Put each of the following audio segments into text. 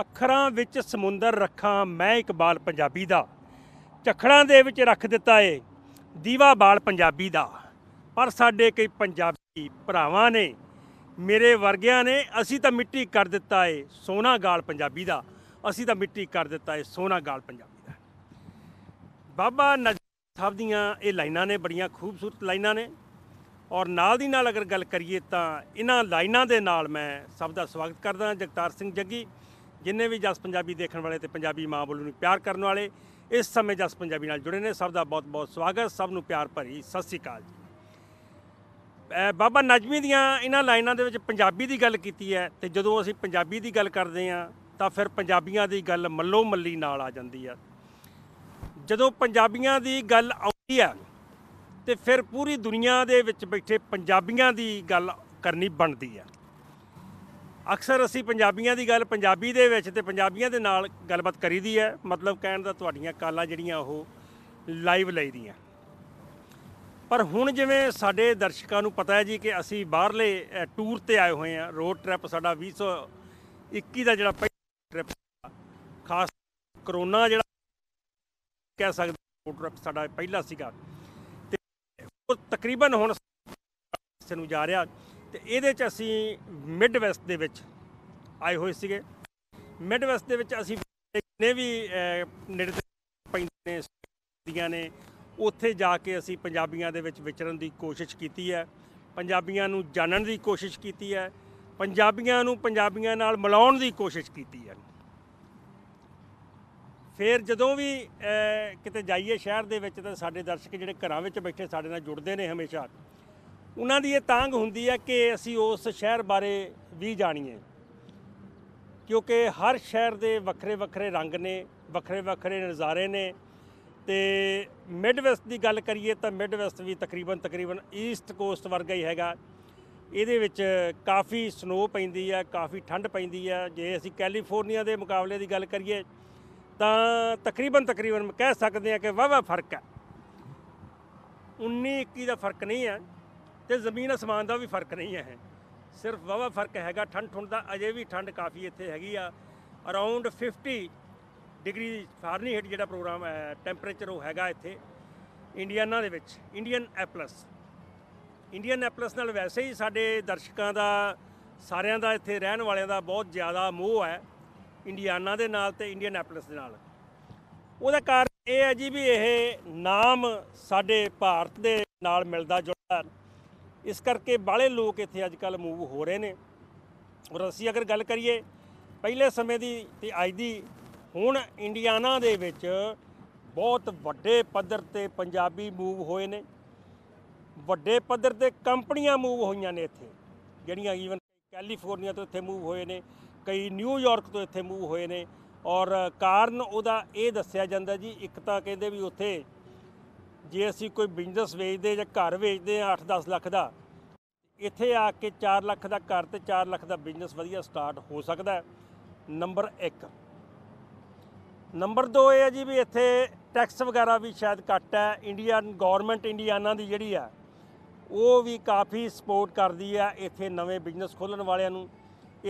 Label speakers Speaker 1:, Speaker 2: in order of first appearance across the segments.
Speaker 1: ਅੱਖਰਾਂ ਵਿੱਚ ਸਮੁੰਦਰ ਰੱਖਾਂ ਮੈਂ ਇਕਬਾਲ ਪੰਜਾਬੀ ਦਾ ਝਖੜਾਂ ਦੇ ਵਿੱਚ ਰੱਖ ਦਿੱਤਾ ਏ ਦੀਵਾ ਬਾਲ ਪੰਜਾਬੀ ਦਾ ਪਰ ਸਾਡੇ ਕਈ ਪੰਜਾਬੀ ਭਰਾਵਾਂ ਨੇ ਮੇਰੇ ਵਰਗਿਆਂ ਨੇ ਅਸੀਂ ਤਾਂ ਮਿੱਟੀ ਕਰ ਦਿੱਤਾ ਏ ਸੋਨਾ ਗਾਲ ਪੰਜਾਬੀ ਦਾ ਅਸੀਂ ਤਾਂ ਮਿੱਟੀ ਕਰ ਦਿੱਤਾ ਏ ਸੋਨਾ ਗਾਲ ਪੰਜਾਬੀ ਦਾ ਬਾਬਾ ਨਜ਼ਰ ਸਾਹਿਬ ਦੀਆਂ ਇਹ ਲਾਈਨਾਂ ਨੇ ਬੜੀਆਂ ਖੂਬਸੂਰਤ ਲਾਈਨਾਂ ਨੇ ਔਰ ਨਾਲ ਦੀ ਨਾਲ ਅਗਰ ਗੱਲ ਕਰੀਏ ਤਾਂ ਇਹਨਾਂ ਲਾਈਨਾਂ ਦੇ ਨਾਲ ਮੈਂ ਸਭ ਦਾ ਸਵਾਗਤ ਕਰਦਾ ਜਗਤਾਰ ਸਿੰਘ ਜੱਗੀ ਜਿੰਨੇ ਵੀ ਜਸ ਪੰਜਾਬੀ ਦੇਖਣ ਵਾਲੇ ਤੇ ਪੰਜਾਬੀ ਮਾਂ ਬੋਲੀ ਨੂੰ ਪਿਆਰ ਕਰਨ ਵਾਲੇ ਇਸ ਸਮੇਂ ਜਸ ਪੰਜਾਬੀ ਨਾਲ ਜੁੜੇ ਨੇ ਸਭ ਦਾ ਬਹੁਤ-ਬਹੁਤ ਸਵਾਗਤ ਸਭ ਨੂੰ ਪਿਆਰ ਭਰੀ ਸਤਿ ਸ੍ਰੀ ਅਕਾਲ ਜੀ ਬਾਬਾ ਨਜਮੀ ਦੀਆਂ ਇਹਨਾਂ ਲਾਈਨਾਂ ਦੇ ਵਿੱਚ ਪੰਜਾਬੀ ਦੀ ਗੱਲ ਕੀਤੀ ਹੈ ਤੇ ਜਦੋਂ ਅਸੀਂ ਪੰਜਾਬੀ ਦੀ ਗੱਲ ਕਰਦੇ ਆ ਤਾਂ ਫਿਰ ਪੰਜਾਬੀਆਂ ਦੀ ਗੱਲ ਮੱਲੋ ਮੱਲੀ ਨਾਲ ਆ ਜਾਂਦੀ ਆ ਜਦੋਂ ਪੰਜਾਬੀਆਂ ਦੀ ਗੱਲ ਆਉਂਦੀ ਆ ਤੇ ਫਿਰ ਪੂਰੀ ਦੁਨੀਆ ਦੇ ਵਿੱਚ ਬੈਠੇ ਪੰਜਾਬੀਆਂ ਦੀ ਗੱਲ ਕਰਨੀ ਬਣਦੀ ਆ ਅਕਸਰ ਅਸੀਂ ਪੰਜਾਬੀਆਂ ਦੀ ਗੱਲ ਪੰਜਾਬੀ ਦੇ ਵਿੱਚ ਤੇ ਪੰਜਾਬੀਆਂ ਦੇ ਨਾਲ ਗੱਲਬਾਤ ਕਰੀਦੀ ਹੈ ਮਤਲਬ ਕਹਿਣ ਦਾ ਤੁਹਾਡੀਆਂ ਕਾਲਾਂ ਜਿਹੜੀਆਂ ਉਹ ਲਾਈਵ ਲਈਦੀਆਂ ਪਰ ਹੁਣ ਜਿਵੇਂ ਸਾਡੇ ਦਰਸ਼ਕਾਂ ਨੂੰ ਪਤਾ ਹੈ ਜੀ ਕਿ ਅਸੀਂ ਬਾਹਰਲੇ ਟੂਰ ਤੇ ਆਏ ਹੋਏ ਆ ਰੋਡ ਟ੍ਰਿਪ ਸਾਡਾ 2021 ਦਾ ਜਿਹੜਾ ਪਹਿਲਾ ਟ੍ਰਿਪ ਖਾਸ ਕਰੋਨਾ ਜਿਹੜਾ ਕਹਿ ਸਕਦੇ ਰੋਡ ਟ੍ਰਿਪ ਸਾਡਾ ਪਹਿਲਾ ਸੀਗਾ ਤੇ ਉਹ ਤਕਰੀਬਨ ਹੁਣ ਸਾਨੂੰ ਜਾ ਰਿਹਾ ਤੇ ਇਹਦੇ 'ਚ ਅਸੀਂ ਮਿਡ ਵੈਸਟ ਦੇ ਵਿੱਚ ਆਏ ਹੋਏ ਸੀਗੇ ਮਿਡ ਵੈਸਟ ਦੇ ਵਿੱਚ ਅਸੀਂ ਜਿੰਨੇ ਵੀ ਨੇੜੇ ਪੈਂਦੇ ਨੇ ਦੀਆਂ ਨੇ ਉੱਥੇ ਜਾ ਕੇ ਅਸੀਂ ਪੰਜਾਬੀਆਂ ਦੇ ਵਿੱਚ ਵਿਚਰਨ ਦੀ ਕੋਸ਼ਿਸ਼ ਕੀਤੀ ਹੈ ਪੰਜਾਬੀਆਂ ਨੂੰ ਜਾਣਨ ਦੀ ਕੋਸ਼ਿਸ਼ ਕੀਤੀ ਹੈ ਪੰਜਾਬੀਆਂ ਨੂੰ ਪੰਜਾਬੀਆਂ ਨਾਲ ਮਿਲਾਉਣ ਦੀ ਕੋਸ਼ਿਸ਼ ਕੀਤੀ ਹੈ ਫਿਰ ਜਦੋਂ ਵੀ ਕਿਤੇ ਜਾਈਏ ਸ਼ਹਿਰ ਦੇ ਵਿੱਚ ਤਾਂ ਸਾਡੇ ਦਰਸ਼ਕ ਜਿਹੜੇ ਘਰਾਂ ਵਿੱਚ ਬੈਠੇ ਸਾਡੇ ਨਾਲ ਜੁੜਦੇ ਨੇ ਹਮੇਸ਼ਾ ਉਹਨਾਂ ਦੀ ਇਹ ਤਾਂਗ ਹੁੰਦੀ ਹੈ ਕਿ ਅਸੀਂ ਉਸ ਸ਼ਹਿਰ ਬਾਰੇ ਵੀ ਜਾਣੀਏ ਕਿਉਂਕਿ ਹਰ ਸ਼ਹਿਰ ਦੇ ਵੱਖਰੇ ਵੱਖਰੇ ਰੰਗ ਨੇ ਵੱਖਰੇ ਵੱਖਰੇ ਨਜ਼ਾਰੇ ਨੇ ਤੇ ਮਿਡ ਵੈਸਟ ਦੀ ਗੱਲ ਕਰੀਏ ਤਾਂ ਮਿਡ ਵੈਸਟ ਵੀ ਤਕਰੀਬਨ ਤਕਰੀਬਨ ਈਸਟ ਕੋਸਟ ਵਰਗਾ ਹੀ ਹੈਗਾ ਇਹਦੇ ਵਿੱਚ ਕਾਫੀ ਸਨੋ ਪੈਂਦੀ ਹੈ ਕਾਫੀ ਠੰਡ ਪੈਂਦੀ ਹੈ ਜੇ ਅਸੀਂ ਕੈਲੀਫੋਰਨੀਆ ਦੇ ਮੁਕਾਬਲੇ ਦੀ ਗੱਲ ਕਰੀਏ ਤਾਂ ਤਕਰੀਬਨ ਤਕਰੀਬਨ ਕਹਿ ਸਕਦੇ ਹਾਂ ਕਿ ਵਾਵਾ ਫਰਕ ਹੈ 19 21 ਦਾ ਫਰਕ ਨਹੀਂ ਹੈ ਤੇ ਜ਼ਮੀਨ ਅਸਮਾਨ ਦਾ ਵੀ ਫਰਕ ਨਹੀਂ ਹੈ ਸਿਰਫ ਵਾਵਾ ਫਰਕ ਹੈਗਾ ਠੰਡ ਠੁੰਡ ਦਾ ਅਜੇ ਵੀ ਠੰਡ ਕਾਫੀ ਇੱਥੇ ਹੈਗੀ ਆ ਅਰਾਊਂਡ 50 ਡਿਗਰੀ ਫਾਰਨਹੀਟ ਜਿਹੜਾ ਪ੍ਰੋਗਰਾਮ ਹੈ ਟੈਂਪਰੇਚਰ ਉਹ ਹੈਗਾ ਇੱਥੇ ਇੰਡੀਆਨਾ ਦੇ ਵਿੱਚ ਇੰਡੀਅਨ ਐਪਲਸ ਇੰਡੀਅਨ ਐਪਲਸ ਨਾਲ ਵੈਸੇ ਹੀ ਸਾਡੇ ਦਰਸ਼ਕਾਂ ਦਾ ਸਾਰਿਆਂ ਦਾ ਇੱਥੇ ਰਹਿਣ ਵਾਲਿਆਂ ਦਾ ਬਹੁਤ ਜ਼ਿਆਦਾ ਮੋਹ ਹੈ ਇੰਡੀਆਨਾ ਦੇ ਨਾਲ ਤੇ ਇੰਡੀਅਨ ਐਪਲਸ ਦੇ ਨਾਲ ਉਹਦਾ ਕਾਰਨ ਇਹ ਹੈ ਜੀ ਵੀ ਇਹ ਨਾਮ ਸਾਡੇ ਭਾਰਤ ਦੇ ਨਾਲ ਮਿਲਦਾ ਜੁਲਦਾ ਇਸ ਕਰਕੇ ਬਾਲੇ ਲੋਕ ਇੱਥੇ ਅੱਜ ਕੱਲ ਮੂਵ ਹੋ ਰਹੇ ਨੇ ਔਰ ਅਸੀਂ ਅਗਰ ਗੱਲ ਕਰੀਏ ਪਹਿਲੇ ਸਮੇਂ ਦੀ ਤੇ ਅੱਜ ਦੀ ਹੁਣ ਇੰਡੀਆਨਾ ਦੇ ਵਿੱਚ ਬਹੁਤ ਵੱਡੇ ਪੱਧਰ ਤੇ ਪੰਜਾਬੀ ਮੂਵ ਹੋਏ ਨੇ ਵੱਡੇ ਪੱਧਰ ਤੇ ਕੰਪਨੀਆਂ ਮੂਵ ਹੋਈਆਂ ਨੇ ਇੱਥੇ ਜਿਹੜੀਆਂ ਈਵਨ ਕੈਲੀਫੋਰਨੀਆ ਤੋਂ ਇੱਥੇ ਮੂਵ ਹੋਏ ਨੇ ਕਈ ਨਿਊਯਾਰਕ ਤੋਂ ਇੱਥੇ ਮੂਵ ਹੋਏ ਨੇ ਔਰ ਕਾਰਨ ਉਹਦਾ ਇਹ ਦੱਸਿਆ ਜਾਂਦਾ ਜੀ ਇੱਕ ਤਾਂ ਕਹਿੰਦੇ ਵੀ ਉੱਥੇ ਜੇ ਅਸੀਂ ਕੋਈ ਬਿਜ਼ਨਸ ਵੇਚਦੇ ਜਾਂ ਘਰ ਵੇਚਦੇ ਆ 8-10 ਲੱਖ ਦਾ ਇੱਥੇ ਆ ਕੇ 4 ਲੱਖ ਦਾ ਘਰ ਤੇ 4 ਲੱਖ ਦਾ ਬਿਜ਼ਨਸ ਵਧੀਆ ਸਟਾਰਟ ਹੋ ਸਕਦਾ ਹੈ ਨੰਬਰ 1 ਨੰਬਰ 2 ਇਹ ਹੈ ਜੀ ਵੀ ਇੱਥੇ ਟੈਕਸ ਵਗੈਰਾ ਵੀ ਸ਼ਾਇਦ ਘੱਟ ਹੈ ਇੰਡੀਅਨ ਗਵਰਨਮੈਂਟ ਇੰਡੀਆਨਾ ਦੀ ਜਿਹੜੀ ਆ ਉਹ ਵੀ ਕਾਫੀ ਸਪੋਰਟ ਕਰਦੀ ਆ ਇੱਥੇ ਨਵੇਂ ਬਿਜ਼ਨਸ ਖੋਲਣ ਵਾਲਿਆਂ ਨੂੰ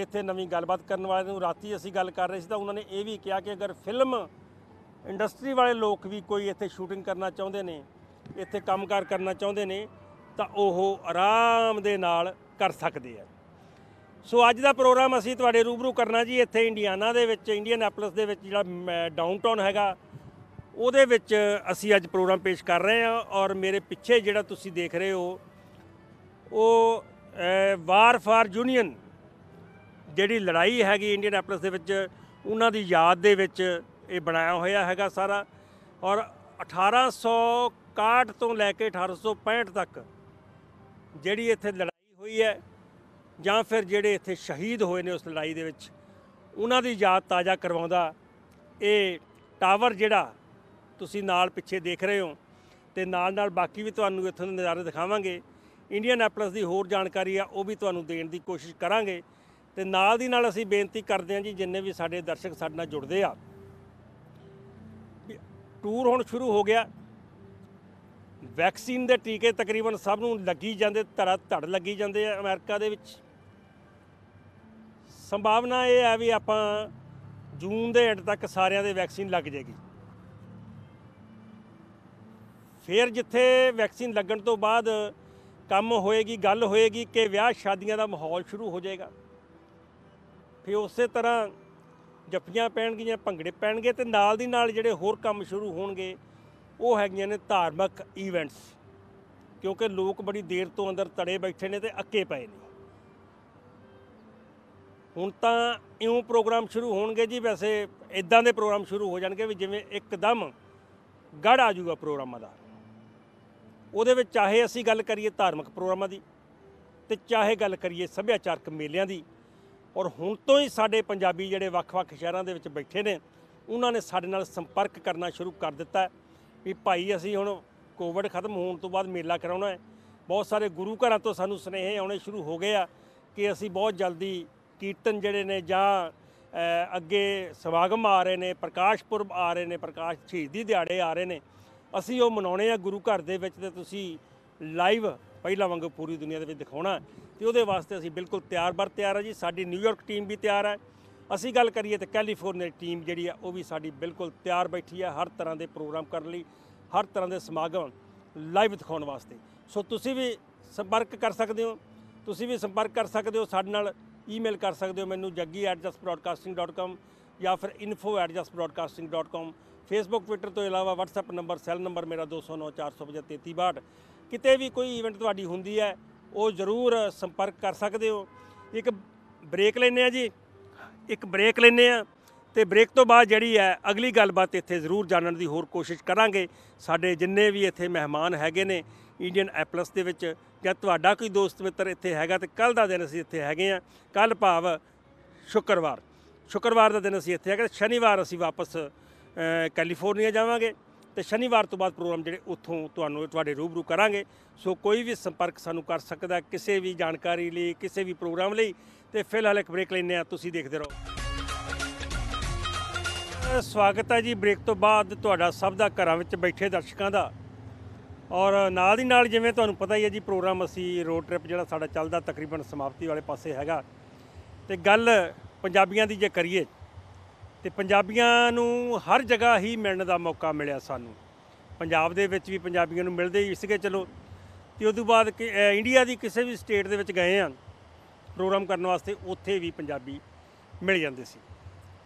Speaker 1: ਇੱਥੇ ਨਵੀਂ ਗੱਲਬਾਤ ਕਰਨ ਵਾਲਿਆਂ ਨੂੰ ਰਾਤੀ ਅਸੀਂ ਗੱਲ ਕਰ ਰਹੇ ਸੀ ਤਾਂ ਉਹਨਾਂ ਨੇ ਇਹ ਵੀ ਕਿਹਾ ਕਿ ਅਗਰ ਫਿਲਮ ਇੰਡਸਟਰੀ ਵਾਲੇ ਲੋਕ ਵੀ ਕੋਈ ਇੱਥੇ ਸ਼ੂਟਿੰਗ ਕਰਨਾ ਚਾਹੁੰਦੇ ਨੇ ਇੱਥੇ ਕੰਮਕਾਰ ਕਰਨਾ ਚਾਹੁੰਦੇ ਨੇ ਤਾਂ ਉਹ ਆਰਾਮ ਦੇ ਨਾਲ ਕਰ ਸਕਦੇ ਆ ਸੋ ਅੱਜ ਦਾ ਪ੍ਰੋਗਰਾਮ ਅਸੀਂ ਤੁਹਾਡੇ ਰੂਬਰੂ ਕਰਨਾ ਜੀ ਇੱਥੇ ਇੰਡੀਆਨਾ ਦੇ ਵਿੱਚ ਇੰਡੀਅਨ ਐਪਲਸ ਦੇ ਵਿੱਚ ਜਿਹੜਾ ਡਾਊਨਟਾਊਨ ਹੈਗਾ ਉਹਦੇ ਵਿੱਚ ਅਸੀਂ ਅੱਜ ਪ੍ਰੋਗਰਾਮ ਪੇਸ਼ ਕਰ ਰਹੇ ਹਾਂ ਔਰ ਮੇਰੇ ਪਿੱਛੇ ਜਿਹੜਾ ਤੁਸੀਂ ਦੇਖ ਰਹੇ ਹੋ ਉਹ ਵਾਰ ਫਾਰ ਯੂਨੀਅਨ ਜਿਹੜੀ ਲੜਾਈ ਹੈਗੀ ਇੰਡੀਅਨ ਐਪਲਸ ਦੇ ਵਿੱਚ ਉਹਨਾਂ ਦੀ ਯਾਦ ਦੇ ਵਿੱਚ ਇਹ ਬਣਾਇਆ ਹੋਇਆ ਹੈਗਾ ਸਾਰਾ ਔਰ 1861 ਤੋਂ ਲੈ ਕੇ 1865 ਤੱਕ ਜਿਹੜੀ ਇੱਥੇ ਲੜਾਈ ਹੋਈ ਹੈ ਜਾਂ ਫਿਰ ਜਿਹੜੇ ਇੱਥੇ ਸ਼ਹੀਦ ਹੋਏ ਨੇ ਉਸ ਲੜਾਈ ਦੇ ਵਿੱਚ ਉਹਨਾਂ ਦੀ ਯਾਦ ਤਾਜ਼ਾ ਕਰਵਾਉਂਦਾ ਇਹ ਟਾਵਰ ਜਿਹੜਾ ਤੁਸੀਂ ਨਾਲ ਪਿੱਛੇ ਦੇਖ ਰਹੇ ਹੋ ਤੇ ਨਾਲ ਨਾਲ ਬਾਕੀ ਵੀ ਤੁਹਾਨੂੰ ਇੱਥੋਂ ਦੇ ਨਜ਼ਾਰੇ ਦਿਖਾਵਾਂਗੇ ਇੰਡੀਅਨ ਐਪਲਸ ਦੀ ਹੋਰ ਜਾਣਕਾਰੀ ਆ ਉਹ ਵੀ ਤੁਹਾਨੂੰ ਦੇਣ ਦੀ ਕੋਸ਼ਿਸ਼ ਕਰਾਂਗੇ ਤੇ ਨਾਲ ਦੀ ਨਾਲ ਅਸੀਂ ਬੇਨਤੀ ਕਰਦੇ ਹਾਂ ਜੀ ਜਿੰਨੇ ਵੀ ਸਾਡੇ ਦਰਸ਼ਕ ਸਾਡੇ ਨਾਲ ਜੁੜਦੇ ਆ ਟੂਰ ਹੁਣ ਸ਼ੁਰੂ ਹੋ ਗਿਆ ਵੈਕਸੀਨ ਦੇ ਟੀਕੇ ਤਕਰੀਬਨ ਸਭ ਨੂੰ ਲੱਗੀ ਜਾਂਦੇ ਧੜਾ ਧੜ ਲੱਗੀ ਜਾਂਦੇ ਆ ਅਮਰੀਕਾ ਦੇ ਵਿੱਚ ਸੰਭਾਵਨਾ ਇਹ ਹੈ ਵੀ ਆਪਾਂ ਜੂਨ ਦੇ ਐਂਡ ਤੱਕ ਸਾਰਿਆਂ ਦੇ ਵੈਕਸੀਨ ਲੱਗ ਜਾਏਗੀ ਫਿਰ ਜਿੱਥੇ ਵੈਕਸੀਨ ਲੱਗਣ ਤੋਂ ਬਾਅਦ ਕੰਮ ਹੋਏਗੀ ਗੱਲ ਹੋਏਗੀ ਕਿ ਵਿਆਹ ਸ਼ਾਦੀਆਂ ਦਾ ਮਾਹੌਲ ਸ਼ੁਰੂ ਹੋ ਜਾਏਗਾ ਫਿਰ ਉਸੇ ਤਰ੍ਹਾਂ ਜੱਫੀਆਂ ਪਹਿਣਗੀਆਂ ਭੰਗੜੇ ਪੈਣਗੇ ਤੇ ਨਾਲ ਦੀ ਨਾਲ ਜਿਹੜੇ ਹੋਰ ਕੰਮ ਸ਼ੁਰੂ ਹੋਣਗੇ ਉਹ ਹੈਗੀਆਂ ਨੇ ਧਾਰਮਿਕ ਇਵੈਂਟਸ ਕਿਉਂਕਿ ਲੋਕ ਬੜੀ ਦੇਰ ਤੋਂ ਅੰਦਰ ਤੜੇ ਬੈਠੇ ਨੇ ਤੇ ਅੱਕੇ ਪਏ ਨੇ ਹੁਣ ਤਾਂ ਇਉਂ ਪ੍ਰੋਗਰਾਮ ਸ਼ੁਰੂ ਹੋਣਗੇ ਜੀ ਵੈਸੇ ਇਦਾਂ ਦੇ ਪ੍ਰੋਗਰਾਮ ਸ਼ੁਰੂ ਹੋ ਜਾਣਗੇ ਵੀ ਜਿਵੇਂ ਇੱਕਦਮ ਗੜ ਆ ਜਾਊਗਾ ਪ੍ਰੋਗਰਾਮਾਂ ਦਾ ਉਹਦੇ ਵਿੱਚ ਚਾਹੇ ਅਸੀਂ ਗੱਲ ਕਰੀਏ ਧਾਰਮਿਕ ਪ੍ਰੋਗਰਾਮਾਂ ਦੀ ਤੇ ਚਾਹੇ ਗੱਲ ਕਰੀਏ ਸੱਭਿਆਚਾਰਕ ਮੇਲਿਆਂ ਦੀ ਔਰ ਹੁਣ ਤੋਂ ਹੀ ਸਾਡੇ ਪੰਜਾਬੀ ਜਿਹੜੇ ਵੱਖ-ਵੱਖ ਸ਼ਹਿਰਾਂ ਦੇ ਵਿੱਚ ਬੈਠੇ ਨੇ ਉਹਨਾਂ ਨੇ ਸਾਡੇ ਨਾਲ ਸੰਪਰਕ ਕਰਨਾ ਸ਼ੁਰੂ ਕਰ ਦਿੱਤਾ ਵੀ ਭਾਈ ਅਸੀਂ ਹੁਣ ਕੋਵਿਡ ਖਤਮ ਹੋਣ ਤੋਂ ਬਾਅਦ ਮੇਲਾ ਕਰਾਉਣਾ ਹੈ ਬਹੁਤ ਸਾਰੇ ਗੁਰੂ ਘਰਾਂ ਤੋਂ ਸਾਨੂੰ ਸੁਨੇਹੇ ਆਉਣੇ ਸ਼ੁਰੂ ਹੋ ਗਏ ਆ ਕਿ ਅਸੀਂ ਬਹੁਤ ਜਲਦੀ ਕੀਰਤਨ ਜਿਹੜੇ ਨੇ ਜਾਂ ਅੱਗੇ ਸਵਾਗਮ ਆ ਰਹੇ ਨੇ ਪ੍ਰਕਾਸ਼ ਪੁਰਬ ਆ ਰਹੇ ਨੇ ਪ੍ਰਕਾਸ਼ ਦੀ ਦਿਹਾੜੇ ਆ ਰਹੇ ਨੇ ਅਸੀਂ ਉਹ ਮਨਾਉਣੇ ਆ ਗੁਰੂ ਘਰ ਦੇ ਵਿੱਚ ਤੇ ਤੁਸੀਂ ਲਾਈਵ ਪਹਿਲਾਂ ਵਾਂਗੂ ਪੂਰੀ ਦੁਨੀਆ ਦੇ ਵਿੱਚ ਦਿਖਾਉਣਾ ਤੇ ਉਹਦੇ ਵਾਸਤੇ ਅਸੀਂ ਬਿਲਕੁਲ ਤਿਆਰ ਬਰ ਤਿਆਰ ਹਾਂ ਜੀ ਸਾਡੀ ਨਿਊਯਾਰਕ ਟੀਮ ਵੀ ਤਿਆਰ ਹੈ ਅਸੀਂ ਗੱਲ ਕਰੀਏ ਤਾਂ ਕੈਲੀਫੋਰਨੀਆ ਟੀਮ ਜਿਹੜੀ ਆ ਉਹ ਵੀ ਸਾਡੀ ਬਿਲਕੁਲ ਤਿਆਰ ਬੈਠੀ ਆ ਹਰ ਤਰ੍ਹਾਂ ਦੇ ਪ੍ਰੋਗਰਾਮ ਕਰਨ ਲਈ ਹਰ ਤਰ੍ਹਾਂ ਦੇ ਸਮਾਗਮ ਲਾਈਵ ਦਿਖਾਉਣ ਵਾਸਤੇ ਸੋ ਤੁਸੀਂ ਵੀ ਸੰਪਰਕ ਕਰ ਸਕਦੇ ਹੋ ਤੁਸੀਂ ਵੀ ਸੰਪਰਕ ਕਰ ਸਕਦੇ ਹੋ ਸਾਡੇ ਨਾਲ ਈਮੇਲ ਕਰ ਸਕਦੇ ਹੋ ਮੈਨੂੰ jaggi@justbroadcasting.com ਜਾਂ ਫਿਰ info@justbroadcasting.com ਫੇਸਬੁੱਕ ਟਵਿੱਟਰ ਤੋਂ ਇਲਾਵਾ WhatsApp ਨੰਬਰ ਸੈੱਲ ਨੰਬਰ ਮੇਰਾ 2094723762 ਕਿਤੇ ਵੀ ਕੋਈ ਇਵੈਂਟ ਤੁਹਾਡੀ ਹੁੰਦੀ ਹੈ ਉਹ ਜ਼ਰੂਰ ਸੰਪਰਕ ਕਰ ਸਕਦੇ ਹੋ ਇੱਕ ਬ੍ਰੇਕ ਲੈਨੇ ਆ ਜੀ ਇੱਕ ਬ੍ਰੇਕ ਲੈਨੇ ਆ ਤੇ ਬ੍ਰੇਕ ਤੋਂ ਬਾਅਦ ਜਿਹੜੀ ਹੈ ਅਗਲੀ ਗੱਲਬਾਤ ਇੱਥੇ ਜ਼ਰੂਰ ਜਾਣਨ ਦੀ ਹੋਰ ਕੋਸ਼ਿਸ਼ ਕਰਾਂਗੇ ਸਾਡੇ ਜਿੰਨੇ ਵੀ ਇੱਥੇ ਮਹਿਮਾਨ ਹੈਗੇ ਨੇ ਇੰਡੀਅਨ ਐਪਲਸ ਦੇ ਵਿੱਚ ਜਾਂ ਤੁਹਾਡਾ ਕੋਈ ਦੋਸਤ ਮਿੱਤਰ ਇੱਥੇ ਹੈਗਾ ਤੇ ਕੱਲ ਦਾ ਦਿਨ ਅਸੀਂ ਇੱਥੇ ਹੈਗੇ ਆ ਕੱਲ ਭਾਵ ਸ਼ੁੱਕਰਵਾਰ ਸ਼ੁੱਕਰਵਾਰ ਦਾ ਦਿਨ ਅਸੀਂ ਇੱਥੇ ਹੈਗੇ ਸ਼ਨੀਵਾਰ ਅਸੀਂ ਵਾਪਸ ਕੈਲੀਫੋਰਨੀਆ ਜਾਵਾਂਗੇ ਤੇ ਸ਼ਨੀਵਾਰ ਤੋਂ ਬਾਅਦ ਪ੍ਰੋਗਰਾਮ ਜਿਹੜੇ ਉੱਥੋਂ ਤੁਹਾਨੂੰ ਤੁਹਾਡੇ ਰੂਬਰੂ ਕਰਾਂਗੇ ਸੋ ਕੋਈ ਵੀ ਸੰਪਰਕ ਸਾਨੂੰ ਕਰ ਸਕਦਾ ਕਿਸੇ ਵੀ ਜਾਣਕਾਰੀ ਲਈ ਕਿਸੇ ਵੀ ਪ੍ਰੋਗਰਾਮ ਲਈ ਤੇ ਫਿਲਹਾਲ ਇੱਕ ਬ੍ਰੇਕ ਲੈਨੇ ਆ ਤੁਸੀਂ ਦੇਖਦੇ ਰਹੋ ਸਵਾਗਤ ਹੈ ਜੀ ਬ੍ਰੇਕ ਤੋਂ ਬਾਅਦ ਤੁਹਾਡਾ ਸਭ ਦਾ ਘਰਾਂ ਵਿੱਚ ਬੈਠੇ ਦਰਸ਼ਕਾਂ ਦਾ ਔਰ ਨਾਲ ਦੀ ਨਾਲ ਜਿਵੇਂ ਤੁਹਾਨੂੰ ਪਤਾ ਹੀ ਹੈ ਜੀ ਪ੍ਰੋਗਰਾਮ ਅਸੀਂ ਰੋਡ ਟ੍ਰਿਪ ਜਿਹੜਾ ਸਾਡਾ ਚੱਲਦਾ ਤਕਰੀਬਨ ਸਮਾਪਤੀ ਵਾਲੇ ਪਾਸੇ ਹੈਗਾ ਤੇ ਗੱਲ ਪੰਜਾਬੀਆਂ ਦੀ ਜੇ ਕਰੀਏ ਤੇ ਪੰਜਾਬੀਆਂ ਨੂੰ ਹਰ ਜਗ੍ਹਾ ਹੀ ਮਿਲਣ ਦਾ ਮੌਕਾ ਮਿਲਿਆ ਸਾਨੂੰ ਪੰਜਾਬ ਦੇ ਵਿੱਚ ਵੀ ਪੰਜਾਬੀਆਂ ਨੂੰ ਮਿਲਦੇ ਹੀ ਸੀਗੇ ਚਲੋ ਤੇ ਉਸ ਤੋਂ ਬਾਅਦ ਇੰਡੀਆ ਦੀ ਕਿਸੇ ਵੀ ਸਟੇਟ ਦੇ ਵਿੱਚ ਗਏ ਆ ਪ੍ਰੋਗਰਾਮ ਕਰਨ ਵਾਸਤੇ ਉੱਥੇ ਵੀ ਪੰਜਾਬੀ ਮਿਲ ਜਾਂਦੇ ਸੀ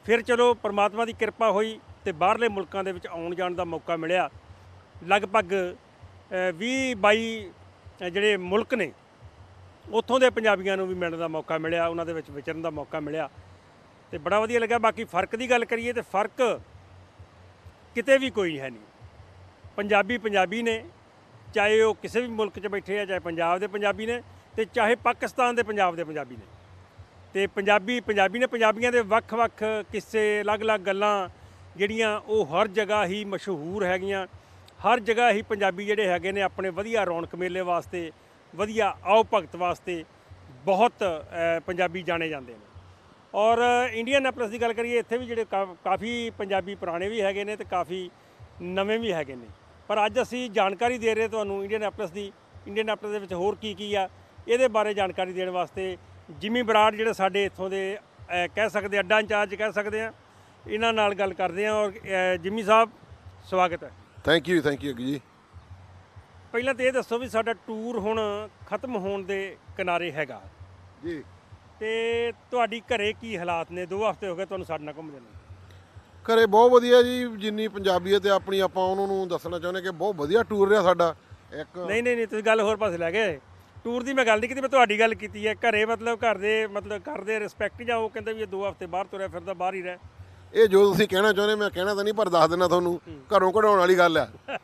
Speaker 1: ਫਿਰ ਚਲੋ ਪ੍ਰਮਾਤਮਾ ਦੀ ਕਿਰਪਾ ਹੋਈ ਤੇ ਬਾਹਰਲੇ ਮੁਲਕਾਂ ਦੇ ਵਿੱਚ ਆਉਣ ਜਾਣ ਦਾ ਮੌਕਾ ਮਿਲਿਆ ਲਗਭਗ 20 22 ਜਿਹੜੇ ਮੁਲਕ ਨੇ ਉੱਥੋਂ ਦੇ ਪੰਜਾਬੀਆਂ ਨੂੰ ਵੀ ਮਿਲਣ ਦਾ ਮੌਕਾ ਮਿਲਿਆ ਉਹਨਾਂ ਦੇ ਵਿੱਚ ਵਿਚਰਨ ਦਾ ਮੌਕਾ ਮਿਲਿਆ ਤੇ ਬੜਾ ਵਧੀਆ ਲੱਗਾ ਬਾਕੀ ਫਰਕ ਦੀ ਗੱਲ ਕਰੀਏ ਤੇ ਫਰਕ ਕਿਤੇ ਵੀ ਕੋਈ ਹੈ ਨਹੀਂ ਪੰਜਾਬੀ ਪੰਜਾਬੀ ਨੇ ਚਾਹੇ ਉਹ ਕਿਸੇ ਵੀ ਮੁਲਕ 'ਚ ਬੈਠੇ ਆ ਚਾਹੇ ਪੰਜਾਬ ਦੇ ਪੰਜਾਬੀ ਨੇ ਤੇ ਚਾਹੇ ਪਾਕਿਸਤਾਨ ਦੇ ਪੰਜਾਬ ਦੇ ਪੰਜਾਬੀ ਨੇ ਤੇ ਪੰਜਾਬੀ ਪੰਜਾਬੀ ਨੇ ਪੰਜਾਬੀਆਂ ਦੇ ਵੱਖ-ਵੱਖ ਕਿੱਸੇ ਅਲੱਗ-ਅਲੱਗ ਗੱਲਾਂ ਜਿਹੜੀਆਂ ਉਹ ਹਰ ਜਗ੍ਹਾ ਹੀ ਮਸ਼ਹੂਰ ਹੈਗੀਆਂ ਹਰ ਜਗ੍ਹਾ ਹੀ ਪੰਜਾਬੀ ਜਿਹੜੇ ਹੈਗੇ ਨੇ ਆਪਣੇ ਵਧੀਆ ਰੌਣਕ ਮੇਲੇ ਵਾਸਤੇ ਵਧੀਆ ਆਉ ਭਗਤ ਵਾਸਤੇ ਬਹੁਤ ਪੰਜਾਬੀ ਜਾਣੇ ਜਾਂਦੇ ਨੇ ਔਰ ਇੰਡੀਅਨ ਐਪਲਸ ਦੀ ਗੱਲ ਕਰੀਏ ਇੱਥੇ ਵੀ ਜਿਹੜੇ ਕਾਫੀ ਪੰਜਾਬੀ ਪੁਰਾਣੇ ਵੀ ਹੈਗੇ ਨੇ ਤੇ ਕਾਫੀ ਨਵੇਂ ਵੀ ਹੈਗੇ ਨੇ ਪਰ ਅੱਜ ਅਸੀਂ ਜਾਣਕਾਰੀ ਦੇ ਰਹੇ ਤੁਹਾਨੂੰ ਇੰਡੀਅਨ ਐਪਲਸ ਦੀ ਇੰਡੀਅਨ ਐਪਲਸ ਦੇ ਵਿੱਚ ਹੋਰ ਕੀ ਕੀ ਆ ਇਹਦੇ ਬਾਰੇ ਜਾਣਕਾਰੀ ਦੇਣ ਵਾਸਤੇ ਜਿਮੀ ਬਰਾੜ ਜਿਹੜੇ ਸਾਡੇ ਇੱਥੋਂ ਦੇ ਕਹਿ ਸਕਦੇ ਅੱਡਾ ਇੰਚਾਰਜ ਕਹਿ ਸਕਦੇ ਆ ਇਹਨਾਂ ਨਾਲ ਗੱਲ ਕਰਦੇ ਆ ਔਰ ਜਿਮੀ ਸਾਹਿਬ ਸਵਾਗਤ ਹੈ
Speaker 2: ਥੈਂਕ ਯੂ ਥੈਂਕ ਯੂ ਜੀ
Speaker 1: ਪਹਿਲਾਂ ਤੇ ਇਹ ਦੱਸੋ ਵੀ ਸਾਡਾ ਟੂਰ ਹੁਣ ਖਤਮ ਹੋਣ ਦੇ ਕਿਨਾਰੇ ਹੈਗਾ ਜੀ ਤੇ ਤੁਹਾਡੀ ਘਰੇ ਕੀ ਹਾਲਾਤ ਨੇ ਦੋ ਹਫ਼ਤੇ
Speaker 2: ਹੋ ਗਏ ਤੁਹਾਨੂੰ ਸਾਡੇ ਨਾਲ ਘੁੰਮਦੇ ਨੂੰ ਘਰੇ ਬਹੁਤ ਵਧੀਆ ਜੀ ਜਿੰਨੀ ਪੰਜਾਬੀਅਤ ਹੈ ਆਪਣੀ ਆਪਾਂ ਉਹਨਾਂ ਨੂੰ ਦੱਸਣਾ ਚਾਹੁੰਦੇ ਕਿ ਬਹੁਤ ਵਧੀਆ ਟੂਰ ਰਿਹਾ ਸਾਡਾ ਇੱਕ ਨਹੀਂ ਨਹੀਂ ਨਹੀਂ ਤੁਸੀਂ ਗੱਲ ਹੋਰ ਪਾਸੇ ਲੈ ਗਏ ਟੂਰ ਦੀ ਮੈਂ
Speaker 1: ਗੱਲ ਨਹੀਂ ਕੀਤੀ ਮੈਂ ਤੁਹਾਡੀ ਗੱਲ ਕੀਤੀ ਹੈ ਘਰੇ ਮਤਲਬ ਘਰ ਦੇ ਮਤਲਬ ਕਰਦੇ ਰਿਸਪੈਕਟ ਜਾਂ ਉਹ ਕਹਿੰਦੇ ਵੀ ਇਹ ਦੋ ਹਫ਼ਤੇ ਬਾਹਰ ਤੁਰਿਆ ਫਿਰਦਾ ਬਾਹਰ ਹੀ ਰਹਿ
Speaker 2: ਇਹ ਜੋ ਤੁਸੀਂ ਕਹਿਣਾ ਚਾਹੁੰਦੇ ਮੈਂ ਕਹਿਣਾ ਤਾਂ ਨਹੀਂ ਪਰ ਦੱਸ ਦਿੰਦਾ ਤੁਹਾਨੂੰ ਘਰੋਂ ਕਢਾਉਣ ਵਾਲੀ ਗੱਲ ਆ